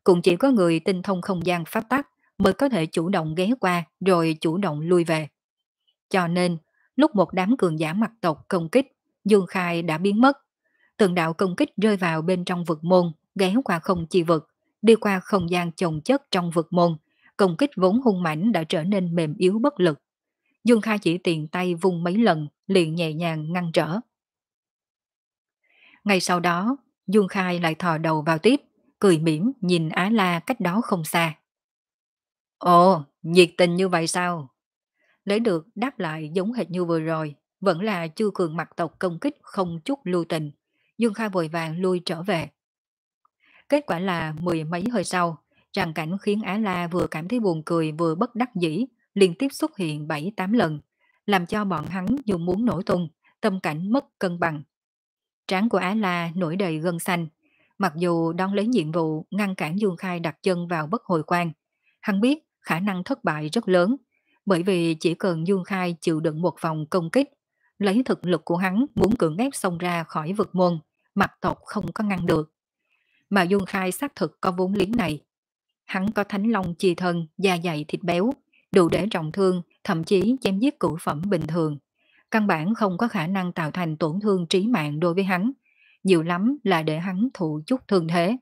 [SPEAKER 1] Cũng chỉ có người tinh thông không gian pháp tắc mới có thể chủ động ghé qua rồi chủ động lui về. Cho nên, lúc một đám cường giả mặt tộc công kích, Dương Khai đã biến mất. Từng đạo công kích rơi vào bên trong vực môn ghé qua không chi vực, đi qua không gian chồng chất trong vực môn, công kích vốn hung mãnh đã trở nên mềm yếu bất lực. Dương Kha chỉ tiền tay vung mấy lần, liền nhẹ nhàng ngăn trở. Ngay sau đó, Dương Khai lại thò đầu vào tiếp, cười mỉm nhìn Á La cách đó không xa. Ồ, nhiệt tình như vậy sao? Lấy được đáp lại giống hệt như vừa rồi, vẫn là chưa cường mặt tộc công kích không chút lưu tình. Dương Khai vội vàng lui trở về. Kết quả là mười mấy hơi sau, tràng cảnh khiến Á La vừa cảm thấy buồn cười vừa bất đắc dĩ, liên tiếp xuất hiện 7-8 lần, làm cho bọn hắn dù muốn nổi tung, tâm cảnh mất cân bằng. Trán của Á La nổi đầy gân xanh, mặc dù đón lấy nhiệm vụ ngăn cản Dương Khai đặt chân vào bất hồi quan, hắn biết khả năng thất bại rất lớn, bởi vì chỉ cần Dương Khai chịu đựng một vòng công kích, lấy thực lực của hắn muốn cưỡng ép xông ra khỏi vực môn, mặt tộc không có ngăn được mà Dung Khai xác thực có vốn liếng này. Hắn có thánh long chi thân, da dày thịt béo, đủ để trọng thương, thậm chí chém giết cửu phẩm bình thường. Căn bản không có khả năng tạo thành tổn thương trí mạng đối với hắn, nhiều lắm là để hắn thụ chút thương thế.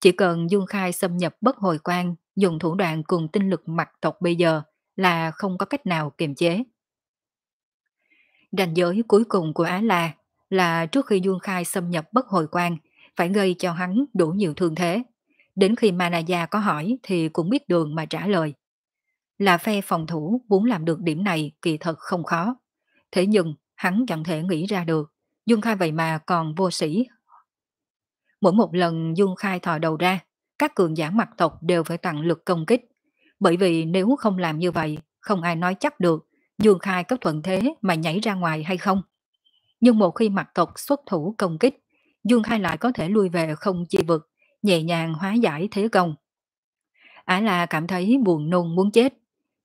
[SPEAKER 1] Chỉ cần Dung Khai xâm nhập bất hồi quan, dùng thủ đoạn cùng tinh lực mặt tộc bây giờ là không có cách nào kiềm chế. đành giới cuối cùng của Á La là trước khi Dung Khai xâm nhập bất hồi quan phải gây cho hắn đủ nhiều thương thế. Đến khi Manaya có hỏi thì cũng biết đường mà trả lời. Là phe phòng thủ muốn làm được điểm này kỳ thật không khó. Thế nhưng hắn chẳng thể nghĩ ra được. Dung Khai vậy mà còn vô sĩ. Mỗi một lần Dung Khai thò đầu ra, các cường giả mặt tộc đều phải tặng lực công kích. Bởi vì nếu không làm như vậy, không ai nói chắc được Dung Khai có thuận thế mà nhảy ra ngoài hay không. Nhưng một khi mặt tộc xuất thủ công kích, Dương Khai lại có thể lui về không chi vực, nhẹ nhàng hóa giải thế công. Ả là cảm thấy buồn nôn muốn chết.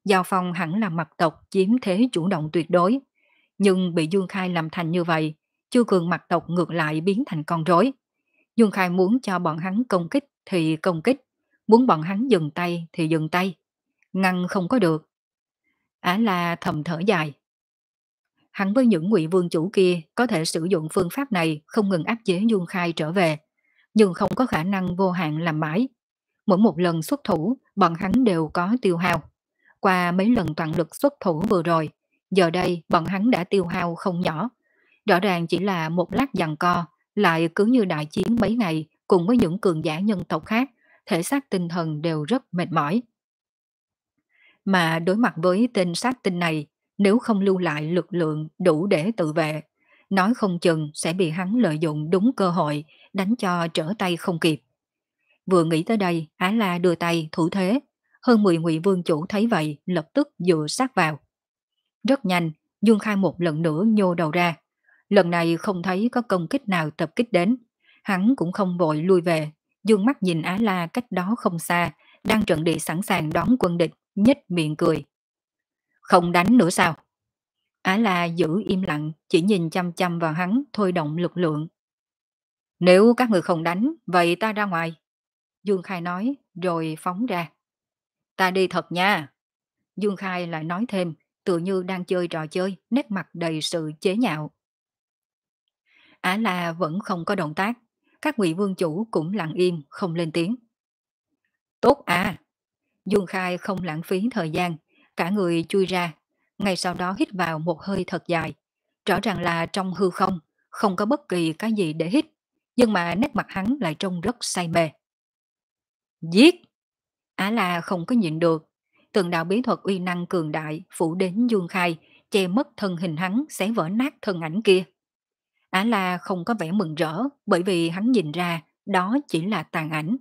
[SPEAKER 1] Giao Phong hẳn là mặt tộc chiếm thế chủ động tuyệt đối. Nhưng bị Dương Khai làm thành như vậy, Chu Cường mặt tộc ngược lại biến thành con rối. Dương Khai muốn cho bọn hắn công kích thì công kích, muốn bọn hắn dừng tay thì dừng tay. Ngăn không có được. Ả là thầm thở dài hắn với những ngụy vương chủ kia có thể sử dụng phương pháp này không ngừng áp chế dung Khai trở về, nhưng không có khả năng vô hạn làm mãi. Mỗi một lần xuất thủ, bọn hắn đều có tiêu hao. Qua mấy lần toàn lực xuất thủ vừa rồi, giờ đây bọn hắn đã tiêu hao không nhỏ. Rõ ràng chỉ là một lát giằng co, lại cứ như đại chiến mấy ngày cùng với những cường giả nhân tộc khác, thể xác tinh thần đều rất mệt mỏi. Mà đối mặt với tên sát tinh này, nếu không lưu lại lực lượng đủ để tự vệ, nói không chừng sẽ bị hắn lợi dụng đúng cơ hội, đánh cho trở tay không kịp. Vừa nghĩ tới đây, Á La đưa tay thủ thế, hơn 10 ngụy vương chủ thấy vậy lập tức dựa sát vào. Rất nhanh, Dương Khai một lần nữa nhô đầu ra. Lần này không thấy có công kích nào tập kích đến. Hắn cũng không vội lui về, dương mắt nhìn Á La cách đó không xa, đang chuẩn bị sẵn sàng đón quân địch, nhếch miệng cười. Không đánh nữa sao? Á la giữ im lặng, chỉ nhìn chăm chăm vào hắn, thôi động lực lượng. Nếu các người không đánh, vậy ta ra ngoài. Dương Khai nói, rồi phóng ra. Ta đi thật nha. Dương Khai lại nói thêm, tự như đang chơi trò chơi, nét mặt đầy sự chế nhạo. Á la vẫn không có động tác, các ngụy vương chủ cũng lặng im, không lên tiếng. Tốt à! Dương Khai không lãng phí thời gian, cả người chui ra, ngay sau đó hít vào một hơi thật dài. Rõ ràng là trong hư không, không có bất kỳ cái gì để hít, nhưng mà nét mặt hắn lại trông rất say mê. Giết! Á là không có nhịn được, từng đạo bí thuật uy năng cường đại phủ đến dương khai, che mất thân hình hắn sẽ vỡ nát thân ảnh kia. Á là không có vẻ mừng rỡ bởi vì hắn nhìn ra đó chỉ là tàn ảnh.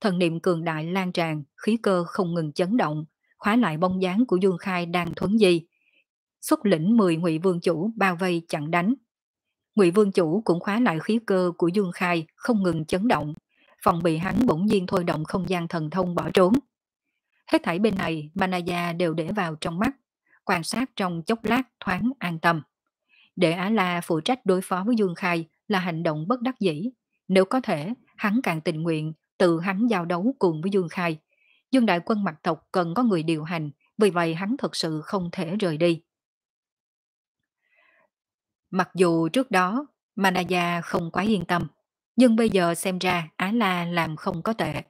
[SPEAKER 1] Thần niệm cường đại lan tràn, khí cơ không ngừng chấn động, khóa lại bông dáng của Dương Khai đang thuấn gì, xuất lĩnh 10 ngụy vương chủ bao vây chặn đánh. Ngụy vương chủ cũng khóa lại khí cơ của Dương Khai không ngừng chấn động, phòng bị hắn bỗng nhiên thôi động không gian thần thông bỏ trốn. Hết thảy bên này Manaya đều để vào trong mắt, quan sát trong chốc lát thoáng an tâm. Để Á La phụ trách đối phó với Dương Khai là hành động bất đắc dĩ. Nếu có thể, hắn càng tình nguyện tự hắn giao đấu cùng với Dương Khai, Dương Đại Quân mặt tộc cần có người điều hành, vì vậy hắn thật sự không thể rời đi. Mặc dù trước đó Manaya không quá yên tâm, nhưng bây giờ xem ra Á La làm không có tệ.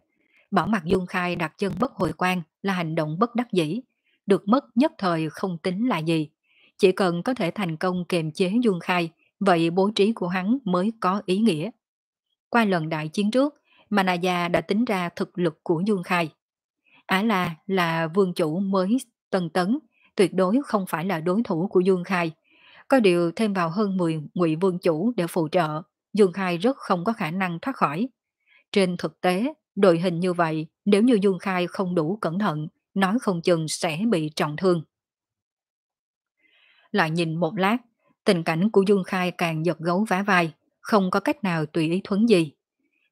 [SPEAKER 1] Bỏ mặt Dương Khai đặt chân bất hồi quan là hành động bất đắc dĩ, được mất nhất thời không tính là gì. Chỉ cần có thể thành công kiềm chế Dương Khai, vậy bố trí của hắn mới có ý nghĩa. Qua lần đại chiến trước, Manaya đã tính ra thực lực của Dương Khai. Á La là vương chủ mới tần tấn, tuyệt đối không phải là đối thủ của Dương Khai. Có điều thêm vào hơn 10 ngụy vương chủ để phụ trợ, Dương Khai rất không có khả năng thoát khỏi. Trên thực tế, đội hình như vậy, nếu như Dương Khai không đủ cẩn thận, nói không chừng sẽ bị trọng thương. Lại nhìn một lát, tình cảnh của Dương Khai càng giật gấu vá vai, không có cách nào tùy ý thuấn gì.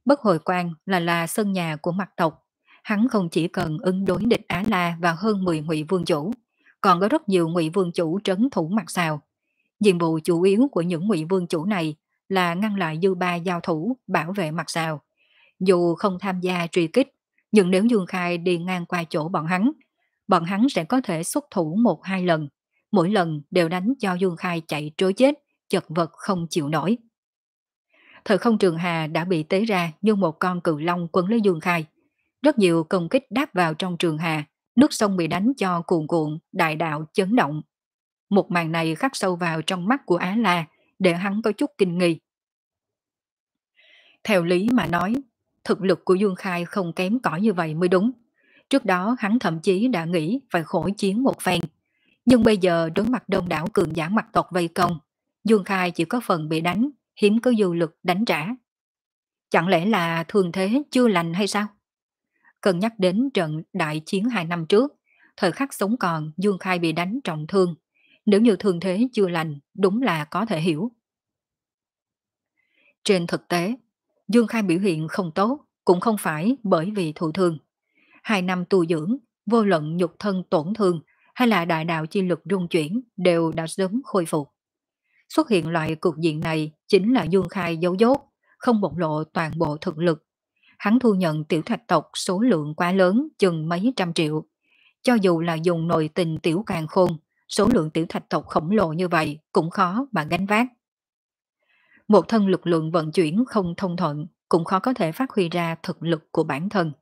[SPEAKER 1] Bất hồi quan là là sân nhà của mặt tộc, hắn không chỉ cần ứng đối địch Á La và hơn 10 ngụy vương chủ, còn có rất nhiều ngụy vương chủ trấn thủ mặt sào. Nhiệm vụ chủ yếu của những ngụy vương chủ này là ngăn lại dư ba giao thủ, bảo vệ mặt sào. Dù không tham gia truy kích, nhưng nếu Dương Khai đi ngang qua chỗ bọn hắn, bọn hắn sẽ có thể xuất thủ một hai lần. Mỗi lần đều đánh cho Dương Khai chạy trối chết, chật vật không chịu nổi. Thời không trường hà đã bị tế ra như một con cự long quấn lấy Dương Khai. Rất nhiều công kích đáp vào trong trường hà, nước sông bị đánh cho cuồn cuộn, đại đạo chấn động. Một màn này khắc sâu vào trong mắt của Á La, để hắn có chút kinh nghi. Theo lý mà nói, thực lực của Dương Khai không kém cỏi như vậy mới đúng. Trước đó hắn thậm chí đã nghĩ phải khổ chiến một phen. Nhưng bây giờ đối mặt đông đảo cường giả mặt tộc vây công, Dương Khai chỉ có phần bị đánh, hiếm có dư lực đánh trả. Chẳng lẽ là thường thế chưa lành hay sao? Cần nhắc đến trận đại chiến hai năm trước, thời khắc sống còn Dương Khai bị đánh trọng thương. Nếu như thương thế chưa lành, đúng là có thể hiểu. Trên thực tế, Dương Khai biểu hiện không tốt cũng không phải bởi vì thụ thương. Hai năm tù dưỡng, vô luận nhục thân tổn thương hay là đại đạo chi lực rung chuyển đều đã sớm khôi phục. Xuất hiện loại cục diện này chính là Dương Khai giấu dốt, không bộc lộ toàn bộ thực lực hắn thu nhận tiểu thạch tộc số lượng quá lớn chừng mấy trăm triệu. Cho dù là dùng nội tình tiểu càng khôn, số lượng tiểu thạch tộc khổng lồ như vậy cũng khó mà gánh vác. Một thân lực lượng vận chuyển không thông thuận cũng khó có thể phát huy ra thực lực của bản thân.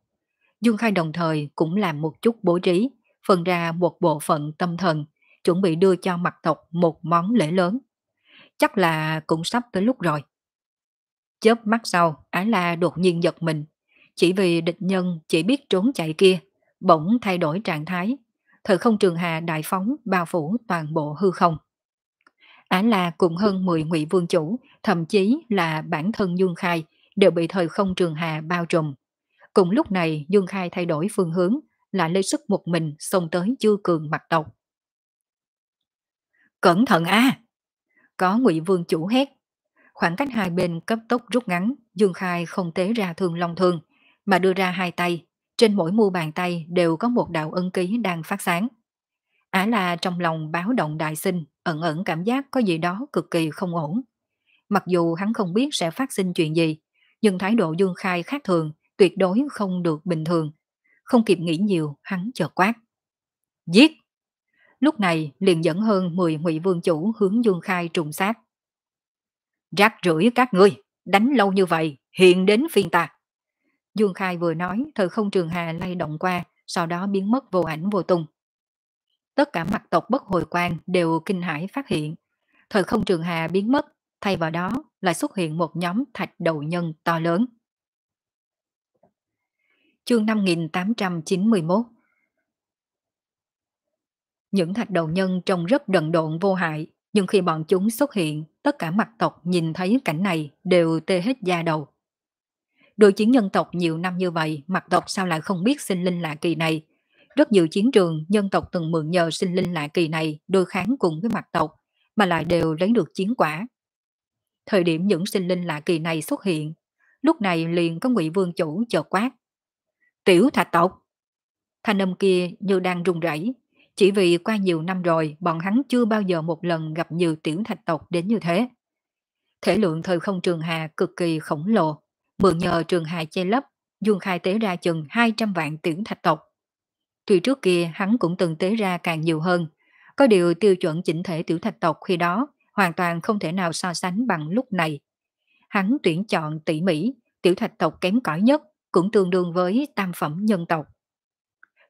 [SPEAKER 1] Dương Khai đồng thời cũng làm một chút bố trí, phân ra một bộ phận tâm thần, chuẩn bị đưa cho mặt tộc một món lễ lớn. Chắc là cũng sắp tới lúc rồi. Chớp mắt sau, Á La đột nhiên giật mình. Chỉ vì địch nhân chỉ biết trốn chạy kia, bỗng thay đổi trạng thái. Thời không trường hà đại phóng bao phủ toàn bộ hư không. Á La cùng hơn 10 ngụy vương chủ, thậm chí là bản thân Dương Khai đều bị thời không trường hà bao trùm. Cùng lúc này Dương Khai thay đổi phương hướng, lại lấy sức một mình xông tới chư cường mặt tộc. Cẩn thận a! Có ngụy vương chủ hét, Khoảng cách hai bên cấp tốc rút ngắn, Dương Khai không tế ra thương long thương, mà đưa ra hai tay. Trên mỗi mu bàn tay đều có một đạo ân ký đang phát sáng. Ả là trong lòng báo động đại sinh, ẩn ẩn cảm giác có gì đó cực kỳ không ổn. Mặc dù hắn không biết sẽ phát sinh chuyện gì, nhưng thái độ Dương Khai khác thường, tuyệt đối không được bình thường. Không kịp nghĩ nhiều, hắn chợt quát. Giết! Lúc này liền dẫn hơn 10 ngụy vương chủ hướng Dương Khai trùng sát. Rác rưởi các ngươi, đánh lâu như vậy, hiện đến phiên ta. Dương Khai vừa nói, thời không trường hà lay động qua, sau đó biến mất vô ảnh vô tung. Tất cả mặt tộc bất hồi quan đều kinh hãi phát hiện. Thời không trường hà biến mất, thay vào đó lại xuất hiện một nhóm thạch đầu nhân to lớn. Chương 5891 Những thạch đầu nhân trông rất đần độn vô hại, nhưng khi bọn chúng xuất hiện, tất cả mặt tộc nhìn thấy cảnh này đều tê hết da đầu. đội chiến nhân tộc nhiều năm như vậy, mặt tộc sao lại không biết sinh linh lạ kỳ này? Rất nhiều chiến trường, nhân tộc từng mượn nhờ sinh linh lạ kỳ này đối kháng cùng với mặt tộc, mà lại đều lấy được chiến quả. Thời điểm những sinh linh lạ kỳ này xuất hiện, lúc này liền có ngụy vương chủ chờ quát. Tiểu thạch tộc! Thanh âm kia như đang rung rẩy, chỉ vì qua nhiều năm rồi, bọn hắn chưa bao giờ một lần gặp nhiều tiểu thạch tộc đến như thế. Thể lượng thời không Trường Hà cực kỳ khổng lồ. Mượn nhờ Trường Hà che lấp, Dương Khai tế ra chừng 200 vạn tiểu thạch tộc. Thì trước kia hắn cũng từng tế ra càng nhiều hơn. Có điều tiêu chuẩn chỉnh thể tiểu thạch tộc khi đó hoàn toàn không thể nào so sánh bằng lúc này. Hắn tuyển chọn tỉ mỉ, tiểu thạch tộc kém cỏi nhất cũng tương đương với tam phẩm nhân tộc.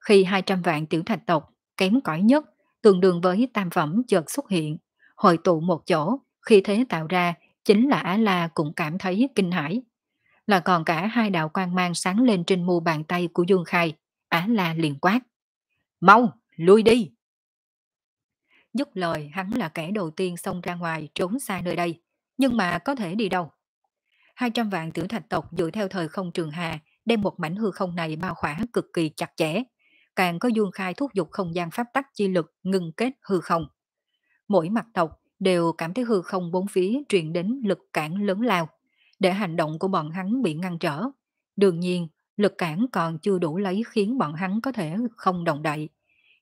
[SPEAKER 1] Khi 200 vạn tiểu thạch tộc kém cỏi nhất, tương đương với tam phẩm chợt xuất hiện, hội tụ một chỗ, khi thế tạo ra chính là Á La cũng cảm thấy kinh hãi. Là còn cả hai đạo quang mang sáng lên trên mu bàn tay của Dương Khai, Á La liền quát. Mau, lui đi! Dứt lời hắn là kẻ đầu tiên xông ra ngoài trốn xa nơi đây, nhưng mà có thể đi đâu? 200 vạn tiểu thạch tộc dựa theo thời không trường hà đem một mảnh hư không này bao khỏa cực kỳ chặt chẽ, càng có dương khai thúc dục không gian pháp tắc chi lực ngừng kết hư không. Mỗi mặt tộc đều cảm thấy hư không bốn phía truyền đến lực cản lớn lao, để hành động của bọn hắn bị ngăn trở. Đương nhiên, lực cản còn chưa đủ lấy khiến bọn hắn có thể không động đậy.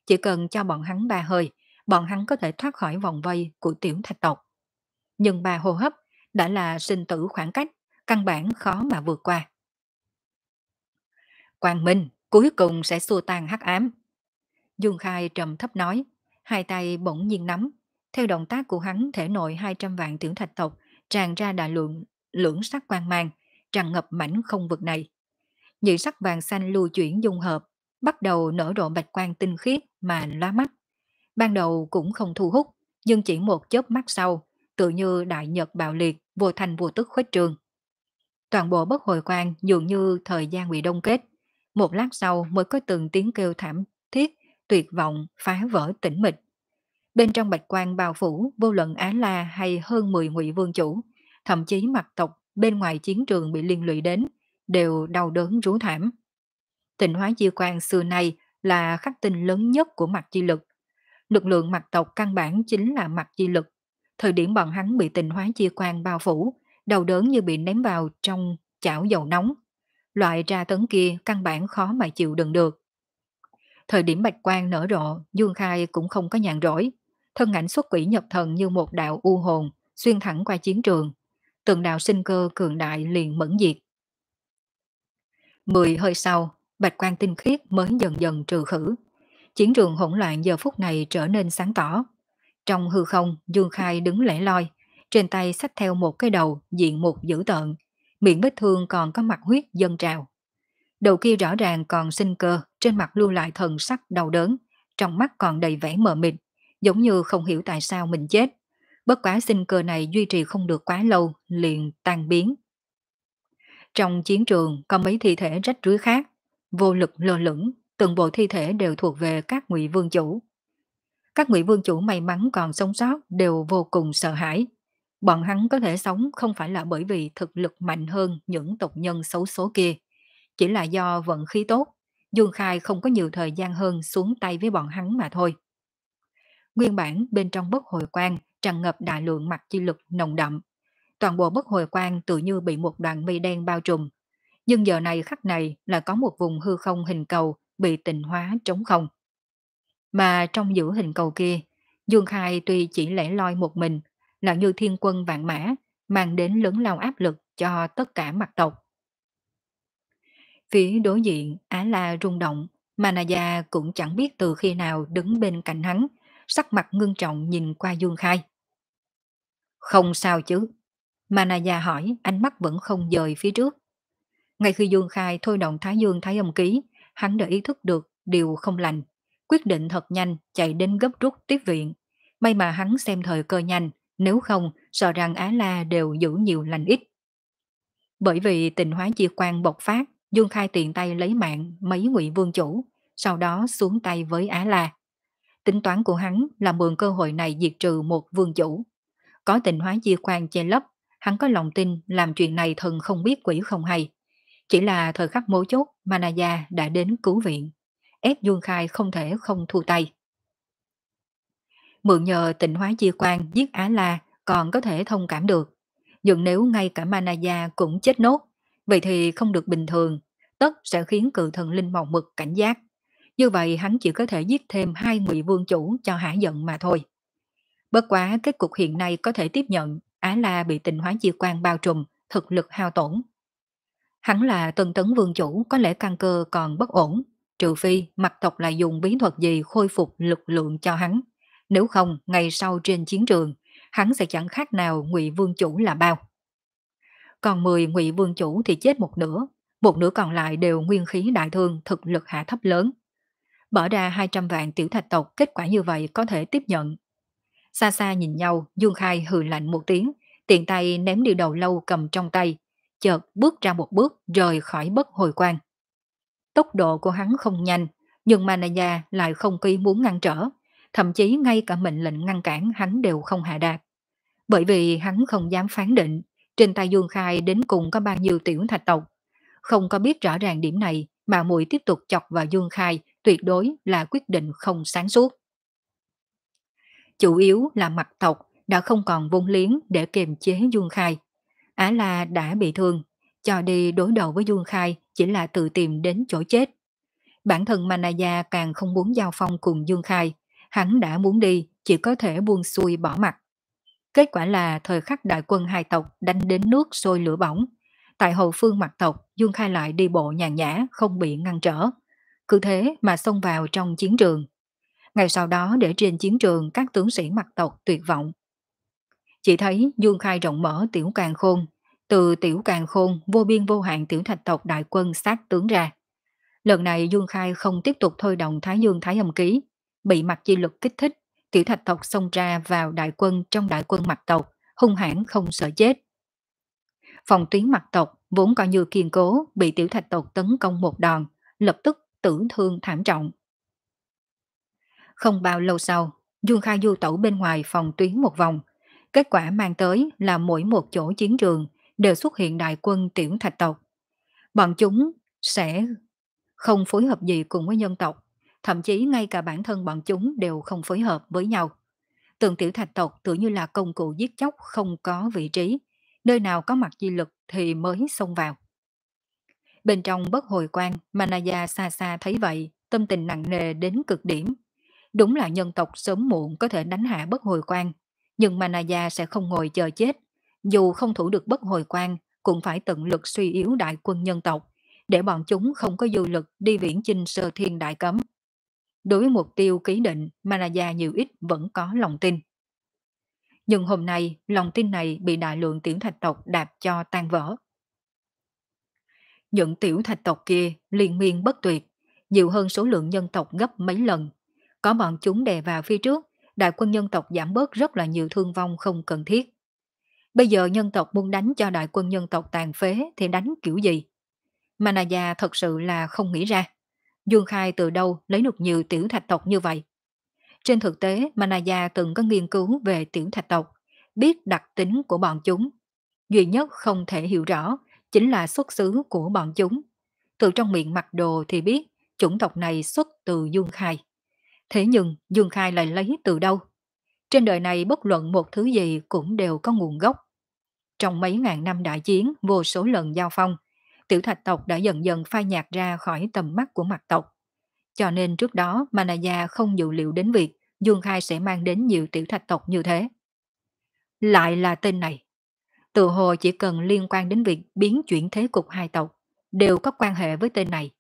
[SPEAKER 1] Chỉ cần cho bọn hắn ba hơi, bọn hắn có thể thoát khỏi vòng vây của tiểu thạch tộc. Nhưng ba hô hấp đã là sinh tử khoảng cách, căn bản khó mà vượt qua. Quang Minh, cuối cùng sẽ xua tan hắc ám. Dung Khai trầm thấp nói, hai tay bỗng nhiên nắm, theo động tác của hắn thể nội 200 vạn tiểu thạch tộc tràn ra đại lượng lưỡng sắc quang mang, tràn ngập mảnh không vực này. Nhị sắc vàng xanh lưu chuyển dung hợp, bắt đầu nở độ bạch quang tinh khiết mà lóa mắt. Ban đầu cũng không thu hút, nhưng chỉ một chớp mắt sau, tự như đại nhật bạo liệt, vô thành vô tức khuếch trường. Toàn bộ bất hồi quang dường như thời gian bị đông kết, một lát sau mới có từng tiếng kêu thảm thiết, tuyệt vọng, phá vỡ tĩnh mịch. Bên trong bạch quan bào phủ, vô luận Á La hay hơn 10 ngụy vương chủ, thậm chí mặt tộc bên ngoài chiến trường bị liên lụy đến, đều đau đớn rú thảm. Tịnh hóa chi quan xưa nay là khắc tinh lớn nhất của mặt chi lực. Lực lượng mặt tộc căn bản chính là mặt chi lực. Thời điểm bọn hắn bị tịnh hóa chi quan bao phủ, đầu đớn như bị ném vào trong chảo dầu nóng loại tra tấn kia căn bản khó mà chịu đựng được. Thời điểm bạch quan nở rộ, Dương Khai cũng không có nhàn rỗi. Thân ảnh xuất quỷ nhập thần như một đạo u hồn, xuyên thẳng qua chiến trường. Từng đạo sinh cơ cường đại liền mẫn diệt. Mười hơi sau, bạch quan tinh khiết mới dần dần trừ khử. Chiến trường hỗn loạn giờ phút này trở nên sáng tỏ. Trong hư không, Dương Khai đứng lẻ loi, trên tay xách theo một cái đầu diện một dữ tợn, miệng vết thương còn có mặt huyết dâng trào. Đầu kia rõ ràng còn sinh cơ, trên mặt lưu lại thần sắc đau đớn, trong mắt còn đầy vẻ mờ mịt, giống như không hiểu tại sao mình chết. Bất quá sinh cơ này duy trì không được quá lâu, liền tan biến. Trong chiến trường có mấy thi thể rách rưới khác, vô lực lơ lửng, từng bộ thi thể đều thuộc về các ngụy vương chủ. Các ngụy vương chủ may mắn còn sống sót đều vô cùng sợ hãi, Bọn hắn có thể sống không phải là bởi vì thực lực mạnh hơn những tộc nhân xấu số kia, chỉ là do vận khí tốt, Dương Khai không có nhiều thời gian hơn xuống tay với bọn hắn mà thôi. Nguyên bản bên trong bất hồi quang tràn ngập đại lượng mặt chi lực nồng đậm. Toàn bộ bất hồi quang tự như bị một đoàn mây đen bao trùm. Nhưng giờ này khắc này là có một vùng hư không hình cầu bị tịnh hóa trống không. Mà trong giữa hình cầu kia, Dương Khai tuy chỉ lẻ loi một mình là như thiên quân vạn mã, mang đến lớn lao áp lực cho tất cả mặt tộc. Phía đối diện, Á La rung động, Manaya cũng chẳng biết từ khi nào đứng bên cạnh hắn, sắc mặt ngưng trọng nhìn qua Dương Khai. Không sao chứ. Manaya hỏi, ánh mắt vẫn không dời phía trước. Ngay khi Dương Khai thôi động Thái Dương Thái âm ký, hắn đã ý thức được điều không lành. Quyết định thật nhanh chạy đến gấp rút tiếp viện. May mà hắn xem thời cơ nhanh, nếu không sợ rằng Á La đều giữ nhiều lành ít. Bởi vì tình hóa chi quan bộc phát, Dung Khai tiện tay lấy mạng mấy ngụy vương chủ, sau đó xuống tay với Á La. Tính toán của hắn là mượn cơ hội này diệt trừ một vương chủ. Có tình hóa chi quan che lấp, hắn có lòng tin làm chuyện này thần không biết quỷ không hay. Chỉ là thời khắc mấu chốt Manaya đã đến cứu viện, ép Dương Khai không thể không thu tay mượn nhờ tịnh hóa di quan giết Á La còn có thể thông cảm được. Nhưng nếu ngay cả Manaya cũng chết nốt, vậy thì không được bình thường, tất sẽ khiến cự thần linh mộng mực cảnh giác. Như vậy hắn chỉ có thể giết thêm hai ngụy vương chủ cho hả giận mà thôi. Bất quá kết cục hiện nay có thể tiếp nhận Á La bị tình hóa chi quan bao trùm, thực lực hao tổn. Hắn là tân tấn vương chủ có lẽ căn cơ còn bất ổn, trừ phi mặt tộc lại dùng bí thuật gì khôi phục lực lượng cho hắn. Nếu không, ngày sau trên chiến trường, hắn sẽ chẳng khác nào ngụy vương chủ là bao. Còn mười ngụy vương chủ thì chết một nửa, một nửa còn lại đều nguyên khí đại thương thực lực hạ thấp lớn. Bỏ ra 200 vạn tiểu thạch tộc kết quả như vậy có thể tiếp nhận. Xa xa nhìn nhau, Dương Khai hừ lạnh một tiếng, tiện tay ném đi đầu lâu cầm trong tay, chợt bước ra một bước rời khỏi bất hồi quan. Tốc độ của hắn không nhanh, nhưng Manaya lại không ký muốn ngăn trở thậm chí ngay cả mệnh lệnh ngăn cản hắn đều không hạ đạt. Bởi vì hắn không dám phán định trên tay Dương Khai đến cùng có bao nhiêu tiểu thạch tộc. Không có biết rõ ràng điểm này mà muội tiếp tục chọc vào Dương Khai tuyệt đối là quyết định không sáng suốt. Chủ yếu là mặt tộc đã không còn vốn liếng để kiềm chế Dương Khai. Á à là đã bị thương, cho đi đối đầu với Dương Khai chỉ là tự tìm đến chỗ chết. Bản thân Manaya càng không muốn giao phong cùng Dương Khai, hắn đã muốn đi, chỉ có thể buông xuôi bỏ mặt. Kết quả là thời khắc đại quân hai tộc đánh đến nước sôi lửa bỏng. Tại hậu phương mặt tộc, Dương Khai lại đi bộ nhàn nhã, không bị ngăn trở. Cứ thế mà xông vào trong chiến trường. Ngày sau đó để trên chiến trường các tướng sĩ mặt tộc tuyệt vọng. Chỉ thấy Dương Khai rộng mở tiểu càng khôn. Từ tiểu càng khôn, vô biên vô hạn tiểu thạch tộc đại quân sát tướng ra. Lần này Dương Khai không tiếp tục thôi động Thái Dương Thái Âm Ký, bị mặt chi luật kích thích, tiểu thạch tộc xông ra vào đại quân trong đại quân mặt tộc, hung hãn không sợ chết. Phòng tuyến mặt tộc vốn coi như kiên cố bị tiểu thạch tộc tấn công một đòn, lập tức tử thương thảm trọng. Không bao lâu sau, Dương Kha du tẩu bên ngoài phòng tuyến một vòng. Kết quả mang tới là mỗi một chỗ chiến trường đều xuất hiện đại quân tiểu thạch tộc. Bọn chúng sẽ không phối hợp gì cùng với nhân tộc, thậm chí ngay cả bản thân bọn chúng đều không phối hợp với nhau. Tượng tiểu thạch tộc tự như là công cụ giết chóc không có vị trí, nơi nào có mặt di lực thì mới xông vào. Bên trong bất hồi quan, Manaya xa xa thấy vậy, tâm tình nặng nề đến cực điểm. Đúng là nhân tộc sớm muộn có thể đánh hạ bất hồi quan, nhưng Manaya sẽ không ngồi chờ chết. Dù không thủ được bất hồi quan, cũng phải tận lực suy yếu đại quân nhân tộc, để bọn chúng không có dư lực đi viễn chinh sơ thiên đại cấm đối với mục tiêu ký định mà là già nhiều ít vẫn có lòng tin. Nhưng hôm nay, lòng tin này bị đại lượng tiểu thạch tộc đạp cho tan vỡ. Những tiểu thạch tộc kia liên miên bất tuyệt, nhiều hơn số lượng nhân tộc gấp mấy lần. Có bọn chúng đè vào phía trước, đại quân nhân tộc giảm bớt rất là nhiều thương vong không cần thiết. Bây giờ nhân tộc muốn đánh cho đại quân nhân tộc tàn phế thì đánh kiểu gì? Mà nà già thật sự là không nghĩ ra. Dương Khai từ đâu lấy được nhiều tiểu thạch tộc như vậy. Trên thực tế, Manaya từng có nghiên cứu về tiểu thạch tộc, biết đặc tính của bọn chúng. Duy nhất không thể hiểu rõ chính là xuất xứ của bọn chúng. Từ trong miệng mặc đồ thì biết chủng tộc này xuất từ Dương Khai. Thế nhưng Dương Khai lại lấy từ đâu? Trên đời này bất luận một thứ gì cũng đều có nguồn gốc. Trong mấy ngàn năm đại chiến, vô số lần giao phong, tiểu thạch tộc đã dần dần phai nhạt ra khỏi tầm mắt của mặt tộc. Cho nên trước đó Manaya không dự liệu đến việc Dương Khai sẽ mang đến nhiều tiểu thạch tộc như thế. Lại là tên này. Tự hồ chỉ cần liên quan đến việc biến chuyển thế cục hai tộc, đều có quan hệ với tên này.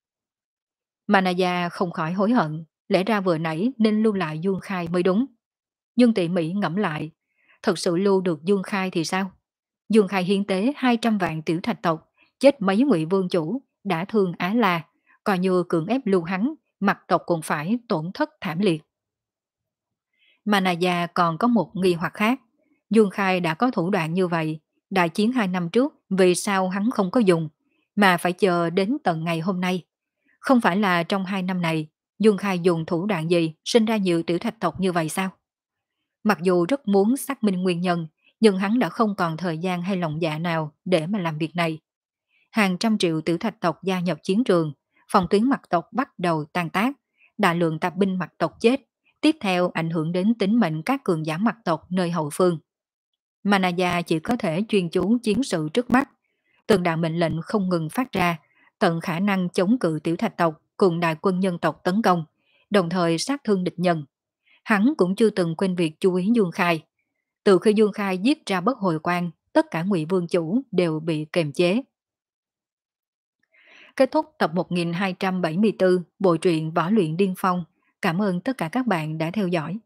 [SPEAKER 1] Manaya không khỏi hối hận, lẽ ra vừa nãy nên lưu lại Dương Khai mới đúng. Nhưng tỉ Mỹ ngẫm lại, thật sự lưu được Dương Khai thì sao? Dương Khai hiến tế 200 vạn tiểu thạch tộc, chết mấy ngụy vương chủ, đã thương Á La, coi như cưỡng ép lưu hắn, mặt tộc cũng phải tổn thất thảm liệt. Mà nà già còn có một nghi hoặc khác. Dương Khai đã có thủ đoạn như vậy, đại chiến hai năm trước vì sao hắn không có dùng, mà phải chờ đến tận ngày hôm nay. Không phải là trong hai năm này, Dương Khai dùng thủ đoạn gì sinh ra nhiều tiểu thạch tộc như vậy sao? Mặc dù rất muốn xác minh nguyên nhân, nhưng hắn đã không còn thời gian hay lòng dạ nào để mà làm việc này hàng trăm triệu tiểu thạch tộc gia nhập chiến trường, phòng tuyến mặt tộc bắt đầu tan tác, đại lượng tạp binh mặt tộc chết, tiếp theo ảnh hưởng đến tính mệnh các cường giả mặt tộc nơi hậu phương. Manaya chỉ có thể chuyên chú chiến sự trước mắt. Từng đạo mệnh lệnh không ngừng phát ra, tận khả năng chống cự tiểu thạch tộc cùng đại quân nhân tộc tấn công, đồng thời sát thương địch nhân. Hắn cũng chưa từng quên việc chú ý Dương Khai. Từ khi Dương Khai giết ra bất hồi quan, tất cả ngụy vương chủ đều bị kềm chế. Kết thúc tập 1274 Bộ truyện Võ luyện Điên Phong. Cảm ơn tất cả các bạn đã theo dõi.